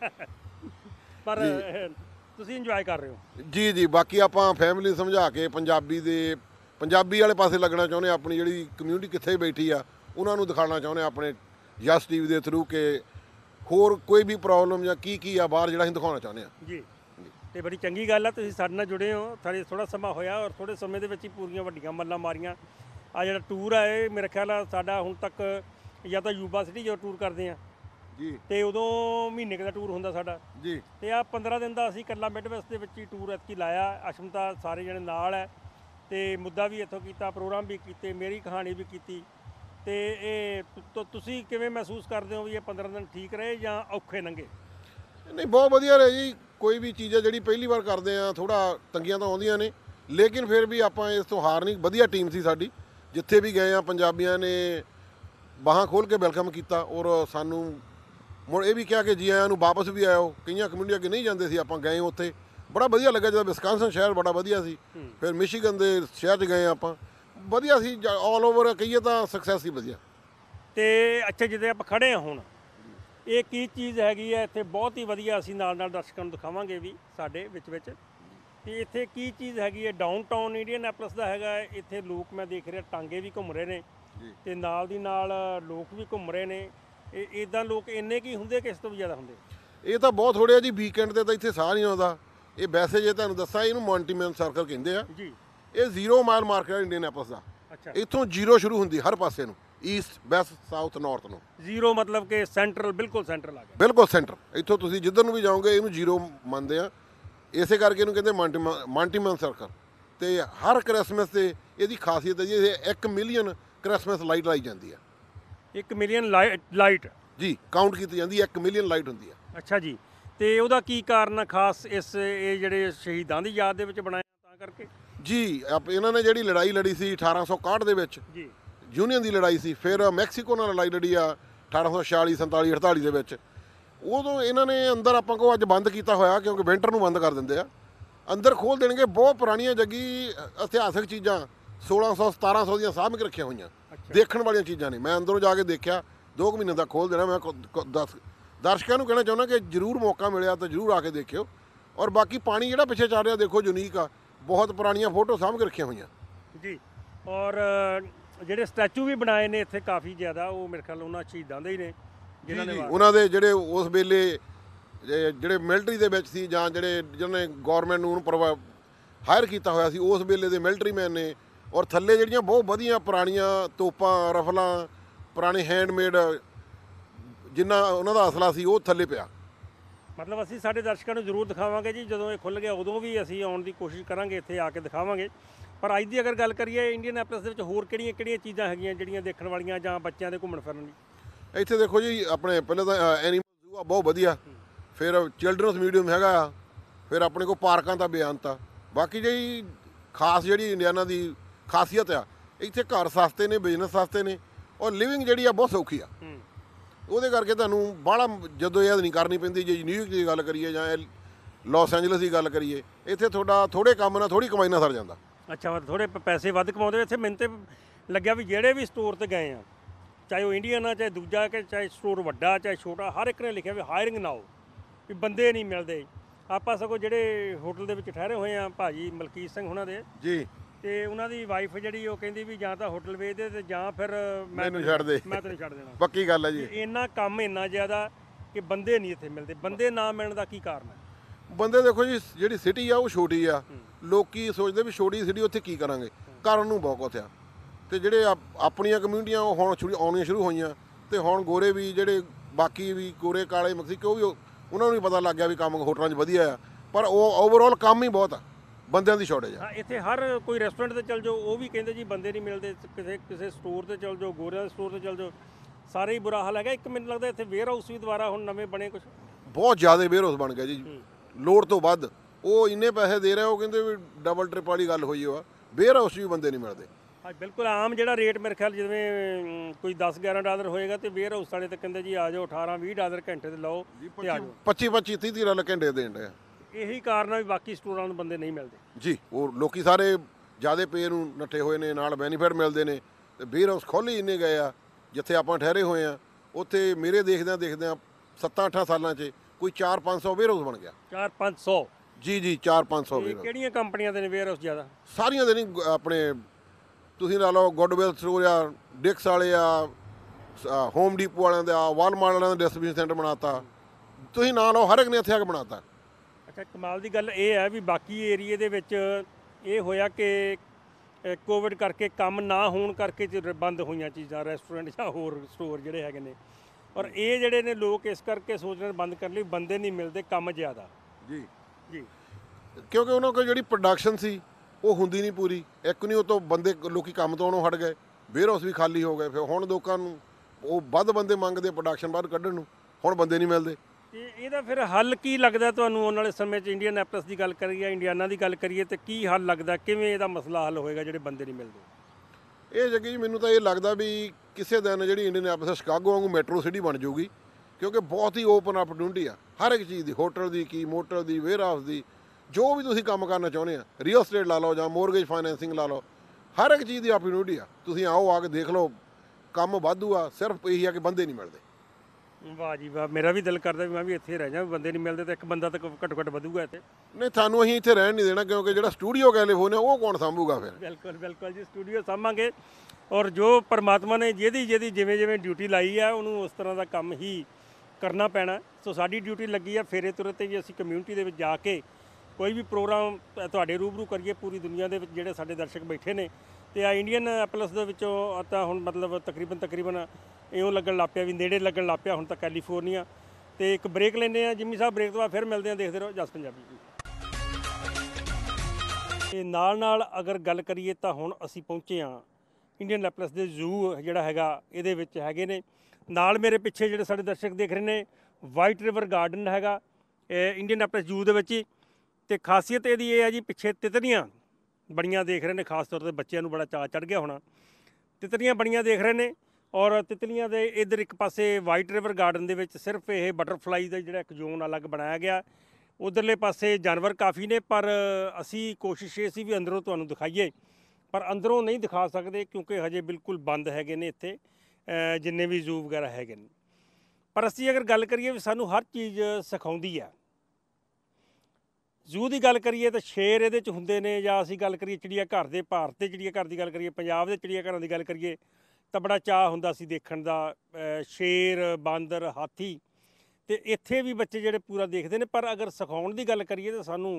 Speaker 1: ਪਰ ਤੁਸੀਂ ਇੰਜੋਏ ਕਰ ਰਹੇ ਹੋ
Speaker 2: ਜੀ ਜੀ ਬਾਕੀ ਆਪਾਂ ਫੈਮਿਲੀ ਸਮਝਾ ਕੇ ਪੰਜਾਬੀ ਦੇ ਪੰਜਾਬੀ ਵਾਲੇ ਪਾਸੇ ਲੱਗਣਾ ਚਾਹੁੰਦੇ ਆਪਣੀ ਜਿਹੜੀ ਕਮਿਊਨਿਟੀ ਕਿੱਥੇ ਬੈਠੀ ਆ ਉਹਨਾਂ ਨੂੰ ਦਿਖਾਉਣਾ ਚਾਹੁੰਦੇ ਆਪਣੇ ਜਸ ਟੀਵੀ ਦੇ ਥਰੂ ਕਿ ਹੋਰ ਕੋਈ ਵੀ ਪ੍ਰੋਬਲਮ ਜਾਂ ਕੀ ਕੀ ਆ ਬਾਹਰ ਜਿਹੜਾ ਅਸੀਂ ਦਿਖਾਉਣਾ ਚਾਹੁੰਦੇ ਆ
Speaker 1: ਜੀ ਤੇ ਬੜੀ ਚੰਗੀ ਗੱਲ ਆ ਤੁਸੀਂ ਸਾਡੇ ਨਾਲ ਜੁੜੇ ਹੋ ਥੋੜੇ ਥੋੜਾ ਸਮਾਂ ਹੋਇਆ ਔਰ ਥੋੜੇ ਸਮੇਂ ਦੇ ਵਿੱਚ ਹੀ ਪੂਰੀਆਂ ਵੱਡੀਆਂ ਮੱਲਾਂ ਮਾਰੀਆਂ ਆ ਜਿਹੜਾ ਟੂਰ ਆ ਇਹ ਮੇਰੇ ਖਿਆਲ ਆ ਸਾਡਾ ਹੁਣ ਤੱਕ ਜਾਂ ਤਾਂ ਯੂਬਾ ਸਿਟੀ ਜੋ ਟੂਰ ਕਰਦੇ ਆ ਜੀ ਤੇ ਉਦੋਂ ਮਹੀਨੇ ਦਾ ਟੂਰ ਹੁੰਦਾ ਸਾਡਾ ਜੀ ਤੇ ਆ 15 ਦਿਨ ਦਾ ਅਸੀਂ ਕੱਲਾ ਮਿਡਵੈਸਟ ਦੇ ਵਿੱਚ ਹੀ ਟੂਰ ਐਤਕੀ ਲਾਇਆ ਅਸ਼ਮਤਾ ਸਾਰੇ ਜਣੇ ਨਾਲ ਹੈ ਤੇ ਮੁੱਦਾ ਵੀ ਇੱਥੋਂ ਕੀਤਾ ਪ੍ਰੋਗਰਾਮ ਵੀ ਕੀਤੇ ਮੇਰੀ ਕਹਾਣੀ ਵੀ ਕੀਤੀ ਤੇ ਇਹ ਤੁਸੀਂ ਕਿਵੇਂ ਮਹਿਸੂਸ ਕਰਦੇ ਹੋ ਵੀ ਇਹ 15 ਦਿਨ ਠੀਕ ਰਹੇ ਜਾਂ ਔਖੇ ਲੰਗੇ
Speaker 2: ਨਹੀਂ ਬਹੁਤ ਵਧੀਆ ਰਹੇ ਜੀ ਕੋਈ ਵੀ ਚੀਜ਼ ਹੈ ਜਿਹੜੀ ਪਹਿਲੀ ਵਾਰ ਕਰਦੇ ਆ ਥੋੜਾ ਤੰਗੀਆਂ ਤਾਂ ਆਉਂਦੀਆਂ ਨੇ ਲੇਕਿਨ ਫਿਰ ਵੀ ਆਪਾਂ ਇਸ ਤੋਂ ਹਾਰ ਨਹੀਂ ਵਧੀਆ ਟੀਮ ਸੀ ਸਾਡੀ ਜਿੱਥੇ ਵੀ ਗਏ ਆ ਪੰਜਾਬੀਆਂ ਨੇ ਬਾਹਾਂ ਖੋਲ ਕੇ ਵੈਲਕਮ ਕੀਤਾ ਔਰ ਸਾਨੂੰ ਮੁੜ ਇਹ ਵੀ ਕਿਹਾ ਕਿ ਜੀ ਆਇਆਂ ਨੂੰ ਵਾਪਸ ਵੀ ਆਇਓ ਕਈਆਂ ਕਮਿਊਨਿਟੀ ਅੱਗੇ ਨਹੀਂ ਜਾਂਦੇ ਸੀ ਆਪਾਂ ਗਏ ਉੱਥੇ ਬੜਾ ਵਧੀਆ ਲੱਗਾ ਜਦੋਂ ਵਿਸਕਾਂਸਨ ਸ਼ਹਿਰ ਬੜਾ ਵਧੀਆ ਸੀ ਫਿਰ ਮਿਸ਼ੀਗਨ ਦੇ ਸ਼ਹਿਰ 'ਚ ਗਏ ਆਪਾਂ ਵਧੀਆ ਸੀ ਆਲ ਓਵਰ ਕਹੀਏ ਤਾਂ ਸਕਸੈਸ ਹੀ ਵਧੀਆ ਤੇ ਅੱਛਾ ਜਿੱਦੇ ਆਪਾਂ ਖੜੇ ਆ ਹੁਣ ਇਹ ਕੀ ਚੀਜ਼ ਹੈਗੀ ਹੈ ਇੱਥੇ
Speaker 1: ਬਹੁਤ ਹੀ ਵਧੀਆ ਅਸੀਂ ਨਾਲ ਨਾਲ ਦਰਸ਼ਕਾਂ ਨੂੰ ਦਿਖਾਵਾਂਗੇ ਵੀ ਸਾਡੇ ਵਿੱਚ ਵਿੱਚ ਤੇ ਇੱਥੇ ਕੀ ਚੀਜ਼ ਹੈਗੀ ਹੈ ਡਾਊਨਟਾਊਨ ਇੰਡੀਅਨ ਐਪਲਸ ਦਾ ਹੈਗਾ ਇੱਥੇ ਲੋਕ ਮੈਂ ਦੇਖ ਰਿਹਾ ਟਾਂਗੇ ਵੀ ਘੁੰਮ ਰਹੇ ਨੇ ਤੇ ਨਾਲ ਦੀ ਨਾਲ ਲੋਕ ਵੀ ਘੁੰਮ ਰਹੇ ਨੇ ਇਹ ਇਦਾਂ ਲੋਕ ਇੰਨੇ ਕੀ ਹੁੰਦੇ ਕਿਸ ਤੋਂ ਵੀ ਜ਼ਿਆਦਾ ਹੁੰਦੇ
Speaker 2: ਇਹ ਤਾਂ ਬਹੁਤ ਥੋੜੇ ਆ ਜੀ ਵੀਕਐਂਡ ਤੇ ਤਾਂ ਇੱਥੇ ਸਾਹ ਨਹੀਂ ਆਉਂਦਾ ਇਹ ਵੈਸੇ ਜੇ ਤੁਹਾਨੂੰ ਦੱਸਾਂ ਇਹਨੂੰ ਮੌਂਟੀਮੈਨ ਸਰਕਲ ਕਹਿੰਦੇ ਆ ਜੀ ਇਹ ਜ਼ੀਰੋ ਮਾਈਲ ਮਾਰਕਰ ਹੈ ਇੰਡੀਅਨੈਪਲਸ ਦਾ ਅੱਛਾ ਇੱਥੋਂ ਜ਼ੀਰੋ ਸ਼ੁਰੂ ਹੁੰਦੀ ਹਰ ਪਾਸੇ ਨੂੰ ਈਸਟ ਵੈਸਟ ਸਾਊਥ ਨਾਰਥ ਨੂੰ ਜ਼ੀਰੋ ਮਤਲਬ ਕਿ ਸੈਂਟਰਲ ਬਿਲਕੁਲ ਸੈਂਟਰਲ ਆ ਗਿਆ ਬਿਲਕੁਲ ਸੈਂਟਰ ਇੱਥੋਂ ਤੁਸੀਂ ਜਿੱਧਰ ਨੂੰ ਵੀ ਜਾਓਗੇ ਇਹਨੂੰ ਜ਼ੀਰੋ ਮੰਨਦੇ ਆ ਇਸੇ ਕਰਕੇ ਇਹਨੂੰ ਕਹਿੰਦੇ ਮੌਂਟੀਮੈਨ ਸਰਕਲ ਤੇ ਹਰ ਕ੍ਰਿਸਮਸ ਤੇ ਇਹਦੀ ਖਾਸੀਅਤ ਹੈ ਜੀ ਇਹ 1 ਮਿਲੀਅਨ ਕ੍ਰਿਸਮਸ ਲਾਈਟ ਲਾਈ ਜਾਂਦੀ ਆ 1 ਮਿਲੀਅਨ ਲਾਈਟ ਜੀ ਕਾਊਂਟ ਕੀਤੀ ਜਾਂਦੀ ਹੈ 1 ਮਿਲੀਅਨ ਲਾਈਟ ਹੁੰਦੀ ਆ
Speaker 1: ਅੱਛਾ ਜੀ ਤੇ ਉਹਦਾ ਕੀ ਕਾਰਨ ਆ ਖਾਸ ਇਸ ਇਹ ਜਿਹੜੇ ਸ਼ਹੀਦਾਂ ਦੀ ਯਾਦ ਦੇ ਵਿੱਚ ਬਣਾਇਆ ਤਾਂ
Speaker 2: ਕਰਕੇ ਜੀ ਇਹਨਾਂ ਨੇ ਜਿਹੜੀ ਲੜਾਈ ਲੜੀ ਸੀ 1861 ਦੇ ਵਿੱਚ ਜੀ ਯੂਨੀਅਨ ਦੀ ਲੜਾਈ ਸੀ ਫਿਰ ਮੈਕਸੀਕੋ ਨਾਲ ਲੜਾਈ ਲੜੀ ਆ 1846 47 48 ਦੇ ਵਿੱਚ ਉਦੋਂ ਇਹਨਾਂ ਨੇ ਅੰਦਰ ਆਪਾਂ ਕੋ ਅੱਜ ਬੰਦ ਕੀਤਾ ਹੋਇਆ ਕਿਉਂਕਿ ਵਿੰਟਰ ਨੂੰ ਬੰਦ ਕਰ ਦਿੰਦੇ ਆ ਅੰਦਰ ਖੋਲ ਦੇਣਗੇ ਬਹੁਤ ਪੁਰਾਣੀਆਂ ਜੱਗੀ ਇਤਿਹਾਸਿਕ ਚੀਜ਼ਾਂ 1600 1700 ਦੀਆਂ ਸਾਹਮਣੇ ਰੱਖੀਆਂ ਹੋਈਆਂ ਦੇਖਣ ਵਾਲੀਆਂ ਚੀਜ਼ਾਂ ਨੇ ਮੈਂ ਅੰਦਰੋਂ ਜਾ ਕੇ ਦੇਖਿਆ 2 ਮਹੀਨੇ ਦਾ ਖੋਲ ਦੇਣਾ ਮੈਂ 10 ਦਰਸ਼ਕਾਂ ਨੂੰ ਕਹਿਣਾ ਚਾਹੁੰਦਾ ਕਿ ਜਰੂਰ ਮੌਕਾ ਮਿਲਿਆ ਤਾਂ ਜਰੂਰ ਆ ਕੇ ਦੇਖਿਓ ਔਰ ਬਾਕੀ ਪਾਣੀ ਜਿਹੜਾ ਪਿੱਛੇ ਚੱਲ ਰਿਹਾ ਦੇਖੋ ਯੂਨੀਕ ਆ ਬਹੁਤ ਪੁਰਾਣੀਆਂ ਫੋਟੋ ਸਾਂਭ ਕੇ ਰੱਖੀਆਂ ਹੋਈਆਂ
Speaker 1: ਜੀ ਔਰ ਜਿਹੜੇ ਸਟੈਚੂ ਵੀ ਬਣਾਏ ਨੇ ਇੱਥੇ ਕਾਫੀ ਜ਼ਿਆਦਾ ਉਹ ਮੇਰੇ ਖਿਆਲ ਉਹਨਾਂ ਸ਼ਹੀਦਾਂ ਦੇ ਹੀ ਨੇ ਜਿਨ੍ਹਾਂ ਨੇ ਉਹਨਾਂ
Speaker 2: ਦੇ ਜਿਹੜੇ ਉਸ ਵੇਲੇ ਜਿਹੜੇ ਮਿਲਟਰੀ ਦੇ ਵਿੱਚ ਸੀ ਜਾਂ ਜਿਹੜੇ ਜਿਹਨੇ ਗਵਰਨਮੈਂਟ ਨੂੰ ਹਾਇਰ ਕੀਤਾ ਹੋਇਆ ਸੀ ਉਸ ਵੇਲੇ ਦੇ ਮਿਲਟਰੀ ਮੈਨ ਨੇ ਔਰ ਥੱਲੇ ਜਿਹੜੀਆਂ ਬਹੁਤ ਵਧੀਆਂ ਪੁਰਾਣੀਆਂ ਤੋਪਾਂ ਰਫਲਾਂ ਪੁਰਾਣੇ ਹੈਂਡਮੇਡ ਜਿੰਨਾ ਉਹਨਾਂ ਦਾ ਅਸਲਾ ਸੀ ਉਹ ਥੱਲੇ ਪਿਆ
Speaker 1: ਮਤਲਬ ਅਸੀਂ ਸਾਡੇ ਦਰਸ਼ਕਾਂ ਨੂੰ ਜ਼ਰੂਰ ਦਿਖਾਵਾਂਗੇ ਜੀ ਜਦੋਂ ਇਹ ਖੁੱਲ ਗਿਆ ਉਦੋਂ ਵੀ ਅਸੀਂ ਆਉਣ ਦੀ ਕੋਸ਼ਿਸ਼ ਕਰਾਂਗੇ ਇੱਥੇ ਆ ਕੇ ਦਿਖਾਵਾਂਗੇ ਪਰ ਅੱਜ ਦੀ ਅਗਰ ਗੱਲ ਕਰੀਏ ਇੰਡੀਅਨ ਐਪਲਸ ਦੇ ਵਿੱਚ ਹੋਰ ਕਿਹੜੀਆਂ ਕਿਹੜੀਆਂ ਚੀਜ਼ਾਂ ਹੈਗੀਆਂ ਜਿਹੜੀਆਂ ਦੇਖਣ ਵਾਲੀਆਂ ਜਾਂ ਬੱਚਿਆਂ ਦੇ ਘੁੰਮਣ ਫਿਰਨ ਲਈ
Speaker 2: ਇੱਥੇ ਦੇਖੋ ਜੀ ਆਪਣੇ ਪਹਿਲੇ ਤਾਂ ਐਨੀਮਲ ਜ਼ੂ ਆ ਬਹੁਤ ਵਧੀਆ ਫਿਰ ਚਿਲਡਰਨਸ ਮੀਡੀਅਮ ਹੈਗਾ ਆ ਫਿਰ ਆਪਣੇ ਕੋਲ ਪਾਰਕਾਂ ਦਾ ਬਿਆਨਤ ਆ ਬਾਕੀ ਜਿਹੜੀ ਖਾਸ ਜਿਹੜੀ ਇੰਡੀਆਨਾ ਦੀ ਖਾਸੀਅਤ ਆ ਇੱਥੇ ਘਰ ਸਸਤੇ ਨੇ ਬਿਜ਼ਨਸ ਸਸਤੇ ਨੇ ਔਰ ਲਿਵਿੰਗ ਜਿਹੜੀ ਆ ਬਹੁਤ ਸੌਖੀ ਆ ਉਹਦੇ ਕਰਕੇ ਤੁਹਾਨੂੰ ਬਾਹਲਾ ਜਦੋਂ ਯਾਦ ਨਹੀਂ ਕਰਨੀ ਪੈਂਦੀ ਜੇ ਨਿਊਯਾਰਕ ਦੀ ਗੱਲ ਕਰੀਏ ਜਾਂ ਲਾਸ ਐਂਜਲਸ ਦੀ ਗੱਲ ਕਰੀਏ ਇੱਥੇ ਤੁਹਾਡਾ ਥੋੜੇ ਕੰਮ ਨਾਲ ਥੋੜੀ ਕਮਾਈ ਨਾਲ ਸਰ ਜਾਂਦਾ
Speaker 1: ਅੱਛਾ ਥੋੜੇ ਪੈਸੇ ਵੱਧ ਕਮਾਉਂਦੇ ਇੱਥੇ ਮੈਨੂੰ ਤੇ ਲੱਗਿਆ ਵੀ ਜਿਹੜੇ ਵੀ ਸਟੋਰ ਤੇ ਗਏ ਆ ਚਾਹੇ ਉਹ ਇੰਡੀਅਨ ਆ ਚਾਹੇ ਦੂਜਾ ਕਿ ਚਾਹੇ ਸਟੋਰ ਵੱਡਾ ਚਾਹੇ ਛੋਟਾ ਹਰ ਇੱਕ ਨੇ ਲਿਖਿਆ ਵੀ ਹਾਇਰਿੰਗ ਨਾਓ ਵੀ ਬੰਦੇ ਨਹੀਂ ਮਿਲਦੇ ਆਪਾਂ ਸਗੋ ਜਿਹੜੇ ਹੋਟਲ ਦੇ ਵਿੱਚ ਠਹਿਰੇ ਹੋਏ ਆ ਭਾਜੀ ਮਲਕੀਤ ਸਿੰਘ ਉਹਨਾਂ ਦੇ ਜੀ ਤੇ ਉਹਨਾਂ ਦੀ ਵਾਈਫ ਜਿਹੜੀ ਉਹ ਕਹਿੰਦੀ ਵੀ ਜਾਂ ਤਾਂ ਹੋਟਲ ਵੇਚ ਦੇ ਤੇ ਜਾਂ ਫਿਰ ਮੈਨੂੰ ਛੱਡ ਦੇ ਮੈਂ ਤੈਨੂੰ ਛੱਡ ਦੇਣਾ
Speaker 2: ਪੱਕੀ ਗੱਲ ਹੈ ਜੀ
Speaker 1: ਇੰਨਾ ਕੰਮ ਇੰਨਾ ਜ਼ਿਆਦਾ ਕਿ ਬੰਦੇ ਨਹੀਂ ਇੱਥੇ ਮਿਲਦੇ
Speaker 2: ਬੰਦੇ ਨਾ ਮਿਲਣ ਦਾ ਕੀ ਕਾਰਨ ਹੈ ਬੰਦੇ ਦੇਖੋ ਜੀ ਜਿਹੜੀ ਸਿਟੀ ਆ ਉਹ ਛੋਟੀ ਆ ਲੋਕੀ ਸੋਚਦੇ ਵੀ ਛੋਟੀ ਸਿਟੀ ਉੱਥੇ ਕੀ ਕਰਾਂਗੇ ਕਰਨ ਨੂੰ ਬਹੁਤ ਕੁਝ ਆ ਤੇ ਜਿਹੜੇ ਆਪਣੀਆਂ ਕਮਿਊਨਿਟੀਆਂ ਉਹ ਹੁਣ ਆਉਣੀਆਂ ਸ਼ੁਰੂ ਹੋਈਆਂ ਤੇ ਹੁਣ ਗੋਰੇ ਵੀ ਜਿਹੜੇ ਬਾਕੀ ਵੀ ਗੋਰੇ ਕਾਲੇ ਮਕਸੀ ਕਿਉਂ ਵੀ ਉਹਨਾਂ ਨੂੰ ਵੀ ਪਤਾ ਲੱਗ ਗਿਆ ਵੀ ਕੰਮ ਹੋਟਲਾਂ 'ਚ ਵਧੀਆ ਆ ਪਰ ਉਹ ਓਵਰਆਲ ਕੰਮ ਹੀ ਬਹੁਤ ਆ ਬੰਦਿਆਂ ਦੀ ਸ਼ਾਰਟੇਜ ਆ ਹਾਂ
Speaker 1: ਇੱਥੇ ਹਰ ਕੋਈ ਰੈਸਟੋਰੈਂਟ ਤੇ ਚਲ ਜਾਓ ਉਹ ਵੀ ਕਹਿੰਦੇ ਜੀ ਬੰਦੇ ਨਹੀਂ ਮਿਲਦੇ ਕਿਸੇ ਕਿਸੇ ਸਟੋਰ ਤੇ ਚਲ ਜਾਓ ਗੋਰਿਆਂ ਦੇ ਸਟੋਰ ਤੇ ਚਲ ਜਾਓ ਸਾਰੇ ਹੀ ਬੁਰਾ ਹਾਲ ਹੈਗਾ ਇੱਕ ਮਿੰਟ ਲੱਗਦਾ ਇੱਥੇ ਵੇਅਰ ਹਾਊਸ ਵੀ ਦੁਬਾਰਾ ਹੁਣ ਨਵੇਂ ਬਣੇ ਕੁਝ
Speaker 2: ਬਹੁਤ ਜ਼ਿਆਦਾ ਵੇਅਰ ਹਾਊਸ ਬਣ ਗਏ ਜੀ ਲੋੜ ਤੋਂ ਵੱਧ ਉਹ ਇੰਨੇ ਪੈਸੇ ਦੇ ਰਹੇ ਉਹ ਕਹਿੰਦੇ ਵੀ ਡਬਲ ਟ੍ਰਿਪ ਵਾਲੀ ਗੱਲ ਹੋਈ ਹੋਆ ਵੇਅਰ ਹਾਊਸ ਵੀ ਬੰਦੇ ਨਹੀਂ ਮਿਲਦੇ
Speaker 1: ਹਾਂ ਬਿਲਕੁਲ ਆਮ ਜਿਹੜਾ ਰੇਟ ਮੇਰੇ ਖਿਆਲ ਜਿਵੇਂ ਕੋਈ 10 11 ਡਾਲਰ ਹੋਏਗਾ ਤੇ ਵੇਅਰ ਹਾਊਸ ਵਾਲੇ ਤਾਂ ਕਹਿੰਦੇ ਜੀ ਆ ਜਾਓ 18 20 ਡਾਲਰ ਘੰਟੇ ਤੇ ਲਓ ਤੇ ਆ ਜਾਓ
Speaker 2: 25 25 30 30 ਡਾਲਰ ਘੰਟੇ ਦੇਣ ਰਿਹਾ
Speaker 1: ਇਹੀ ਕਾਰਨ ਆ ਵੀ ਬਾਕੀ ਸਟੂਡੈਂਟ ਨੂੰ ਬੰਦੇ ਨਹੀਂ ਮਿਲਦੇ
Speaker 2: ਜੀ ਉਹ ਲੋਕੀ ਸਾਰੇ ਜਿਆਦੇ ਪੇ ਨੂੰ ਨੱਠੇ ਹੋਏ ਨੇ ਨਾਲ ਬੈਨੀਫਿਟ ਮਿਲਦੇ ਨੇ ਤੇ ਵੀਰ ਹਾਊਸ ਖੋਲੀ ਇੰਨੇ ਗਏ ਆ ਜਿੱਥੇ ਆਪਾਂ ਠਹਿਰੇ ਹੋਏ ਆ ਉੱਥੇ ਮੇਰੇ ਦੇਖਦਿਆਂ ਦੇਖਦਿਆਂ 7-8 ਸਾਲਾਂ 'ਚ ਕੋਈ 4-500 ਵੇਅਰ ਹਾਊਸ ਬਣ ਗਿਆ 4-500 ਜੀ ਜੀ 4-500 ਵੇਅਰ
Speaker 1: ਕਿਹੜੀਆਂ ਕੰਪਨੀਆਂ ਦੇ ਨੇ ਵੇਅਰ ਹਾਊਸ
Speaker 2: ਜ਼ਿਆਦਾ ਸਾਰੀਆਂ ਦੇ ਨਹੀਂ ਆਪਣੇ ਤੁਸੀਂ ਲਾ ਲਓ ਗੁੱਡਵਿਲ ਸਟੋਰ ਆ ਡਿਕਸ ਵਾਲੇ ਆ ਹੋਮ ਡੀਪੋ ਵਾਲਿਆਂ ਦੇ ਆ ਵਾਲਮਾਰਟ ਵਾਲਿਆਂ ਦਾ ਡਿਸਟ੍ਰੀਬਿਊਸ਼ਨ ਸੈਂਟਰ ਬਣਾਤਾ ਤੁਸੀਂ ਨਾਲੋ ਲਓ ਹਰ ਇੱਕ ਨੇ ਇੱਥੇ ਆ ਕੇ ਬਣਾਤਾ
Speaker 1: ਅੱਛਾ ਕਮਾਲ ਦੀ ਗੱਲ ਇਹ ਹੈ ਵੀ ਬਾਕੀ ਏਰੀਏ ਦੇ ਵਿੱਚ ਇਹ ਹੋਇਆ ਕਿ ਕੋਵਿਡ ਕਰਕੇ ਕੰਮ ਨਾ ਹੋਣ ਕਰਕੇ ਬੰਦ ਹੋਈਆਂ ਚੀਜ਼ਾਂ ਰੈਸਟੋਰੈਂਟ ਜਾਂ ਹੋਰ ਸਟੋਰ ਜਿਹੜੇ ਹੈਗੇ ਨੇ ਔਰ ਇਹ ਜਿਹੜੇ ਨੇ ਲੋਕ ਇਸ ਕਰਕੇ ਸੋਚ ਰਹੇ ਬੰਦ ਕਰਨ ਲਈ ਬੰਦੇ ਨਹੀਂ ਮਿਲਦੇ ਕੰਮ ਜ਼ਿਆਦਾ ਜੀ ਜੀ
Speaker 2: ਕਿਉਂਕਿ ਉਹਨਾਂ ਕੋਲ ਜਿਹੜੀ ਪ੍ਰੋਡਕਸ਼ਨ ਸੀ ਉਹ ਹੁੰਦੀ ਨਹੀਂ ਪੂਰੀ ਇੱਕ ਨਹੀਂ ਉਹ ਤੋਂ ਬੰਦੇ ਲੋਕੀ ਕੰਮ ਤੋਂ ਉਹਨੋਂ ਹਟ ਗਏ ਵੇਅਰਹਾਊਸ ਵੀ ਖਾਲੀ ਹੋ ਗਏ ਫਿਰ ਹੁਣ ਲੋਕਾਂ ਨੂੰ ਉਹ ਵੱਧ ਬੰਦੇ ਮੰਗਦੇ ਪ੍ਰੋਡਕਸ਼ਨ ਬਾਹਰ ਕੱਢਣ ਨੂੰ ਹੁਣ ਬੰਦੇ ਨਹੀਂ ਮਿਲਦੇ
Speaker 1: ਤੇ ਇਹਦਾ ਫਿਰ ਹੱਲ ਕੀ ਲੱਗਦਾ ਤੁਹਾਨੂੰ ਆਉਣ ਵਾਲੇ ਸਮੇਂ 'ਚ ਇੰਡੀਅਨ ਐਪਲਸ ਦੀ ਗੱਲ ਕਰੀਏ ਇੰਡੀਆਨਾ ਦੀ ਗੱਲ ਕਰੀਏ ਤੇ ਕੀ ਹੱਲ ਲੱਗਦਾ
Speaker 2: ਕਿਵੇਂ ਇਹਦਾ ਮਸਲਾ ਹੱਲ ਹੋਏਗਾ ਜਿਹੜੇ ਬੰਦੇ ਨਹੀਂ ਮਿਲਦੇ ਇਹ ਜਗੀ ਮੈਨੂੰ ਤਾਂ ਇਹ ਲੱਗਦਾ ਵੀ ਕਿਸੇ ਦਿਨ ਜਿਹੜੀ ਇੰਡੀਅਨ ਐਪਲਸ ਸ਼ਿਕਾਗੋ ਵਾਂਗੂ ਮੈਟਰੋ ਸਿਟੀ ਬਣ ਜਾਊਗੀ ਕਿਉਂਕਿ ਬਹੁਤ ਹੀ ਓਪਨ ਆਪਰਚੂਨਿਟੀ ਆ ਹਰ ਇੱਕ ਚੀਜ਼ ਦੀ ਹੋਟਲ ਦੀ ਕੀ ਮੋਟਰ ਦੀ ਵੇਅਰ ਹਾਊਸ ਦੀ ਜੋ ਵੀ ਤੁਸੀਂ ਕੰਮ ਕਰਨਾ ਚਾਹੁੰਦੇ ਆ ਰੀਅਲ ਸਟੇਟ ਲਾ ਲਓ ਜਾਂ ਮੋਰਗੇਜ ਫਾਈਨੈਂਸਿੰਗ ਲਾ ਲਓ ਹਰ ਇੱਕ ਚੀਜ਼ ਦੀ ਆਪਰਚੂਨਿਟੀ ਆ ਤੁਸੀਂ ਆਓ ਆ ਕੇ ਦੇਖ ਲਓ ਕੰਮ ਵਾਧੂ ਆ ਸਿਰਫ ਇਹੀ ਆ ਕਿ ਬੰਦੇ ਨਹੀਂ ਮਿਲਦੇ
Speaker 1: ਵਾਹ ਜੀ ਵਾਹ ਮੇਰਾ ਵੀ ਦਿਲ ਕਰਦਾ ਵੀ ਮੈਂ ਵੀ ਇੱਥੇ ਰਹਿ ਜਾ ਬੰਦੇ ਨਹੀਂ ਮਿਲਦੇ ਤਾਂ ਇੱਕ ਬੰਦਾ ਤਾਂ ਘਟ ਘੱਟ ਵਧੂਗਾ ਇੱਥੇ ਨਹੀਂ ਤੁਹਾਨੂੰ ਅਸੀਂ ਇੱਥੇ ਰਹਿਣ ਨਹੀਂ ਦੇਣਾ ਕਿਉਂਕਿ ਜਿਹੜਾ ਸਟੂਡੀਓ ਕੈਲੀਫੋਰਨੀਆ
Speaker 2: ਉਹ ਕੌਣ ਸੰਭੂਗਾ ਫਿਰ
Speaker 1: ਬਿਲਕੁਲ ਬਿਲਕੁਲ ਜੀ ਸਟੂਡੀਓ ਸਾਂਭਾਂਗੇ ਔਰ ਜੋ ਪਰਮਾਤਮਾ ਨੇ ਜਿਹਦੀ ਜਿਹਦੀ ਜਿਵੇਂ ਜਿਵੇਂ ਡਿਊਟੀ ਲਾਈ ਆ ਉਹਨੂੰ ਉਸ ਤਰ੍ਹਾਂ ਦਾ ਕੰਮ ਹੀ ਕਰਨਾ ਪੈਣਾ ਸੋ ਸਾਡੀ ਡਿਊਟੀ ਲੱਗੀ ਆ ਫੇਰੇ ਤੁਰੇ ਤੇ ਵੀ ਅਸੀਂ ਕਮਿਊਨਿਟੀ ਦੇ ਵਿੱਚ ਜਾ ਕੇ ਕੋਈ ਵੀ ਪ੍ਰੋਗਰਾਮ ਤੁਹਾਡੇ ਰੂਬਰੂ ਕਰੀਏ ਪੂਰੀ ਦੁਨੀਆ ਦੇ ਵਿੱਚ ਜਿਹੜੇ ਸਾਡੇ ਦਰਸ਼ਕ ਬੈਠੇ ਨੇ ਤੇ ਆ ਇੰਡੀਅਨ ਐਪਲਸ ਦੇ ਵਿੱਚੋਂ ਤਾਂ ਹੁਣ ਮਤਲਬ ਤਕਰੀਬਨ ਤਕਰੀਬਨ ਇਉਂ ਲੱਗਣ ਲੱਪਿਆ ਵੀ ਨੇੜੇ ਲੱਗਣ ਲੱਪਿਆ ਹੁਣ ਤਾਂ ਕੈਲੀਫੋਰਨੀਆ ਤੇ ਇੱਕ ਬ੍ਰੇਕ ਲੈਂਦੇ ਆ ਜਿੰਮੀ ਸਾਹਿਬ ਬ੍ਰੇਕ ਤੋਂ ਬਾਅਦ ਫਿਰ ਮਿਲਦੇ ਆ ਦੇਖਦੇ ਰਹੋ ਜਸ ਪੰਜਾਬੀ ਤੇ ਨਾਲ ਨਾਲ ਅਗਰ ਗੱਲ ਕਰੀਏ ਤਾਂ ਹੁਣ ਅਸੀਂ ਪਹੁੰਚੇ ਆ ਇੰਡੀਅਨ ਐਪਲਸ ਦੇ ਜ਼ੂ ਜਿਹੜਾ ਹੈਗਾ ਇਹਦੇ ਵਿੱਚ ਹੈਗੇ ਨੇ ਨਾਲ ਮੇਰੇ ਪਿੱਛੇ ਜਿਹੜੇ ਸਾਡੇ ਦਰਸ਼ਕ ਦੇਖ ਰਹੇ ਨੇ ਵਾਈਟ ਰਿਵਰ ਗਾਰਡਨ ਹੈਗਾ ਇੰਡੀਅਨ ਐਪਲਸ ਜ਼ੂ ਦੇ ਵਿੱਚ ਤੇ ਖਾਸੀਅਤ ਇਹਦੀ ਇਹ ਹੈ ਜੀ ਪਿੱਛੇ ਤਿਤਲੀਆਂ ਬੜੀਆਂ ਦੇਖ ਰਹੇ ਨੇ ਖਾਸ ਤੌਰ ਤੇ ਬੱਚਿਆਂ ਨੂੰ ਬੜਾ ਚਾਅ ਚੜ ਗਿਆ ਹੋਣਾ ਤਿਤਲੀਆਂ ਬੜੀਆਂ ਦੇਖ ਰਹੇ ਨੇ ਔਰ ਤਿਤਲੀਆਂ ਦੇ ਇਧਰ ਇੱਕ ਪਾਸੇ ਵਾਈਟ ਰਿਵਰ ਗਾਰਡਨ ਦੇ ਵਿੱਚ ਸਿਰਫ ਇਹ ਬਟਰਫਲਾਈ ਦਾ ਜਿਹੜਾ ਇੱਕ ਜ਼ੋਨ ਅਲੱਗ ਬਣਾਇਆ ਗਿਆ ਉਧਰਲੇ ਪਾਸੇ ਜਾਨਵਰ ਕਾਫੀ ਨੇ ਪਰ ਅਸੀਂ ਕੋਸ਼ਿਸ਼ ਇਹ ਸੀ ਵੀ ਅੰਦਰੋਂ ਤੁਹਾਨੂੰ ਦਿਖਾਈਏ ਪਰ ਅੰਦਰੋਂ ਨਹੀਂ ਦਿਖਾ ਸਕਦੇ ਕਿਉਂਕਿ ਹਜੇ ਬਿਲਕੁਲ ਬੰਦ ਹੈਗੇ ਨੇ ਇੱਥੇ ਜਿੰਨੇ ਵੀ ਜ਼ੂ ਵਗੈਰਾ ਹੈਗੇ ਨੇ ਪਰ ਅਸੀਂ ਅਗਰ ਗੱਲ ਕਰੀਏ ਵੀ ਸਾਨੂੰ ਹਰ ਚੀਜ਼ ਸਿਖਾਉਂਦੀ ਆ ਜ਼ੂ ਦੀ ਗੱਲ ਕਰੀਏ ਤਾਂ ਸ਼ੇਰ ਇਹਦੇ ਚ ਹੁੰਦੇ ਨੇ ਜਾਂ ਅਸੀਂ ਗੱਲ ਕਰੀਏ ਚਿੜੀਆ ਘਰ ਦੇ ਭਾਰਤ ਦੇ ਚਿੜੀਆ ਘਰ ਦੀ ਗੱਲ ਕਰੀਏ ਪੰਜਾਬ ਦੇ ਚਿੜੀਆ ਘਰਾਂ ਦੀ ਗੱਲ ਕਰੀਏ ਤਾਂ ਬੜਾ ਚਾਹ ਹੁੰਦਾ ਸੀ ਦੇਖਣ ਦਾ ਸ਼ੇਰ ਬਾਂਦਰ ਹਾਥੀ ਤੇ ਇੱਥੇ ਵੀ ਬੱਚੇ ਜਿਹੜੇ ਪੂਰਾ ਦੇਖਦੇ ਨੇ ਪਰ ਅਗਰ ਸਿਖਾਉਣ ਦੀ ਗੱਲ ਕਰੀਏ ਤਾਂ ਸਾਨੂੰ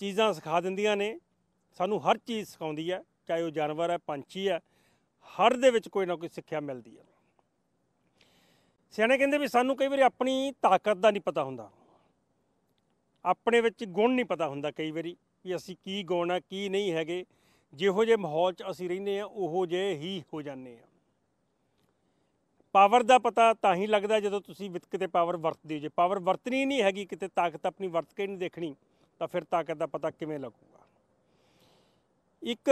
Speaker 1: ਚੀਜ਼ਾਂ ਸਿਖਾ ਦਿੰਦੀਆਂ ਨੇ ਸਾਨੂੰ ਹਰ ਚੀਜ਼ ਸਿਖਾਉਂਦੀ ਹੈ ਚਾਹੇ ਉਹ ਜਾਨਵਰ ਹੈ ਪੰਛੀ ਹੈ ਹਰ ਦੇ ਵਿੱਚ ਕੋਈ ਨਾ ਕੋਈ ਸਿੱਖਿਆ ਮਿਲਦੀ ਹੈ ਸਿਆਣੇ ਕਹਿੰਦੇ ਵੀ ਸਾਨੂੰ ਕਈ ਵਾਰੀ ਆਪਣੀ ਤਾਕਤ ਦਾ ਨਹੀਂ ਪਤਾ ਹੁੰਦਾ ਆਪਣੇ ਵਿੱਚ ਗੁਣ ਨਹੀਂ ਪਤਾ ਹੁੰਦਾ ਕਈ ਵਾਰੀ ਵੀ ਅਸੀਂ ਕੀ ਗੁਣ ਆ ਕੀ ਨਹੀਂ ਹੈਗੇ ਜਿਹੋ ਜੇ ਮਾਹੌਲ 'ਚ ਅਸੀਂ ਰਹਿੰਦੇ ਆ ਉਹੋ ਜੇ ਹੀ ਹੋ ਜਾਂਦੇ ਆ ਪਾਵਰ ਦਾ ਪਤਾ ਤਾਂ ਹੀ ਲੱਗਦਾ ਜਦੋਂ ਤੁਸੀਂ ਕਿਤੇ ਪਾਵਰ ਵਰਤਦੇ ਹੋ ਜੇ ਪਾਵਰ ਵਰਤਣੀ ਨਹੀਂ ਹੈਗੀ ਕਿਤੇ ਤਾਕਤ ਆਪਣੀ ਵਰਤ ਕੇ ਨਹੀਂ ਦੇਖਣੀ ਤਾਂ ਫਿਰ ਤਾਕਤ ਦਾ ਪਤਾ ਕਿਵੇਂ ਲੱਗੂਗਾ ਇੱਕ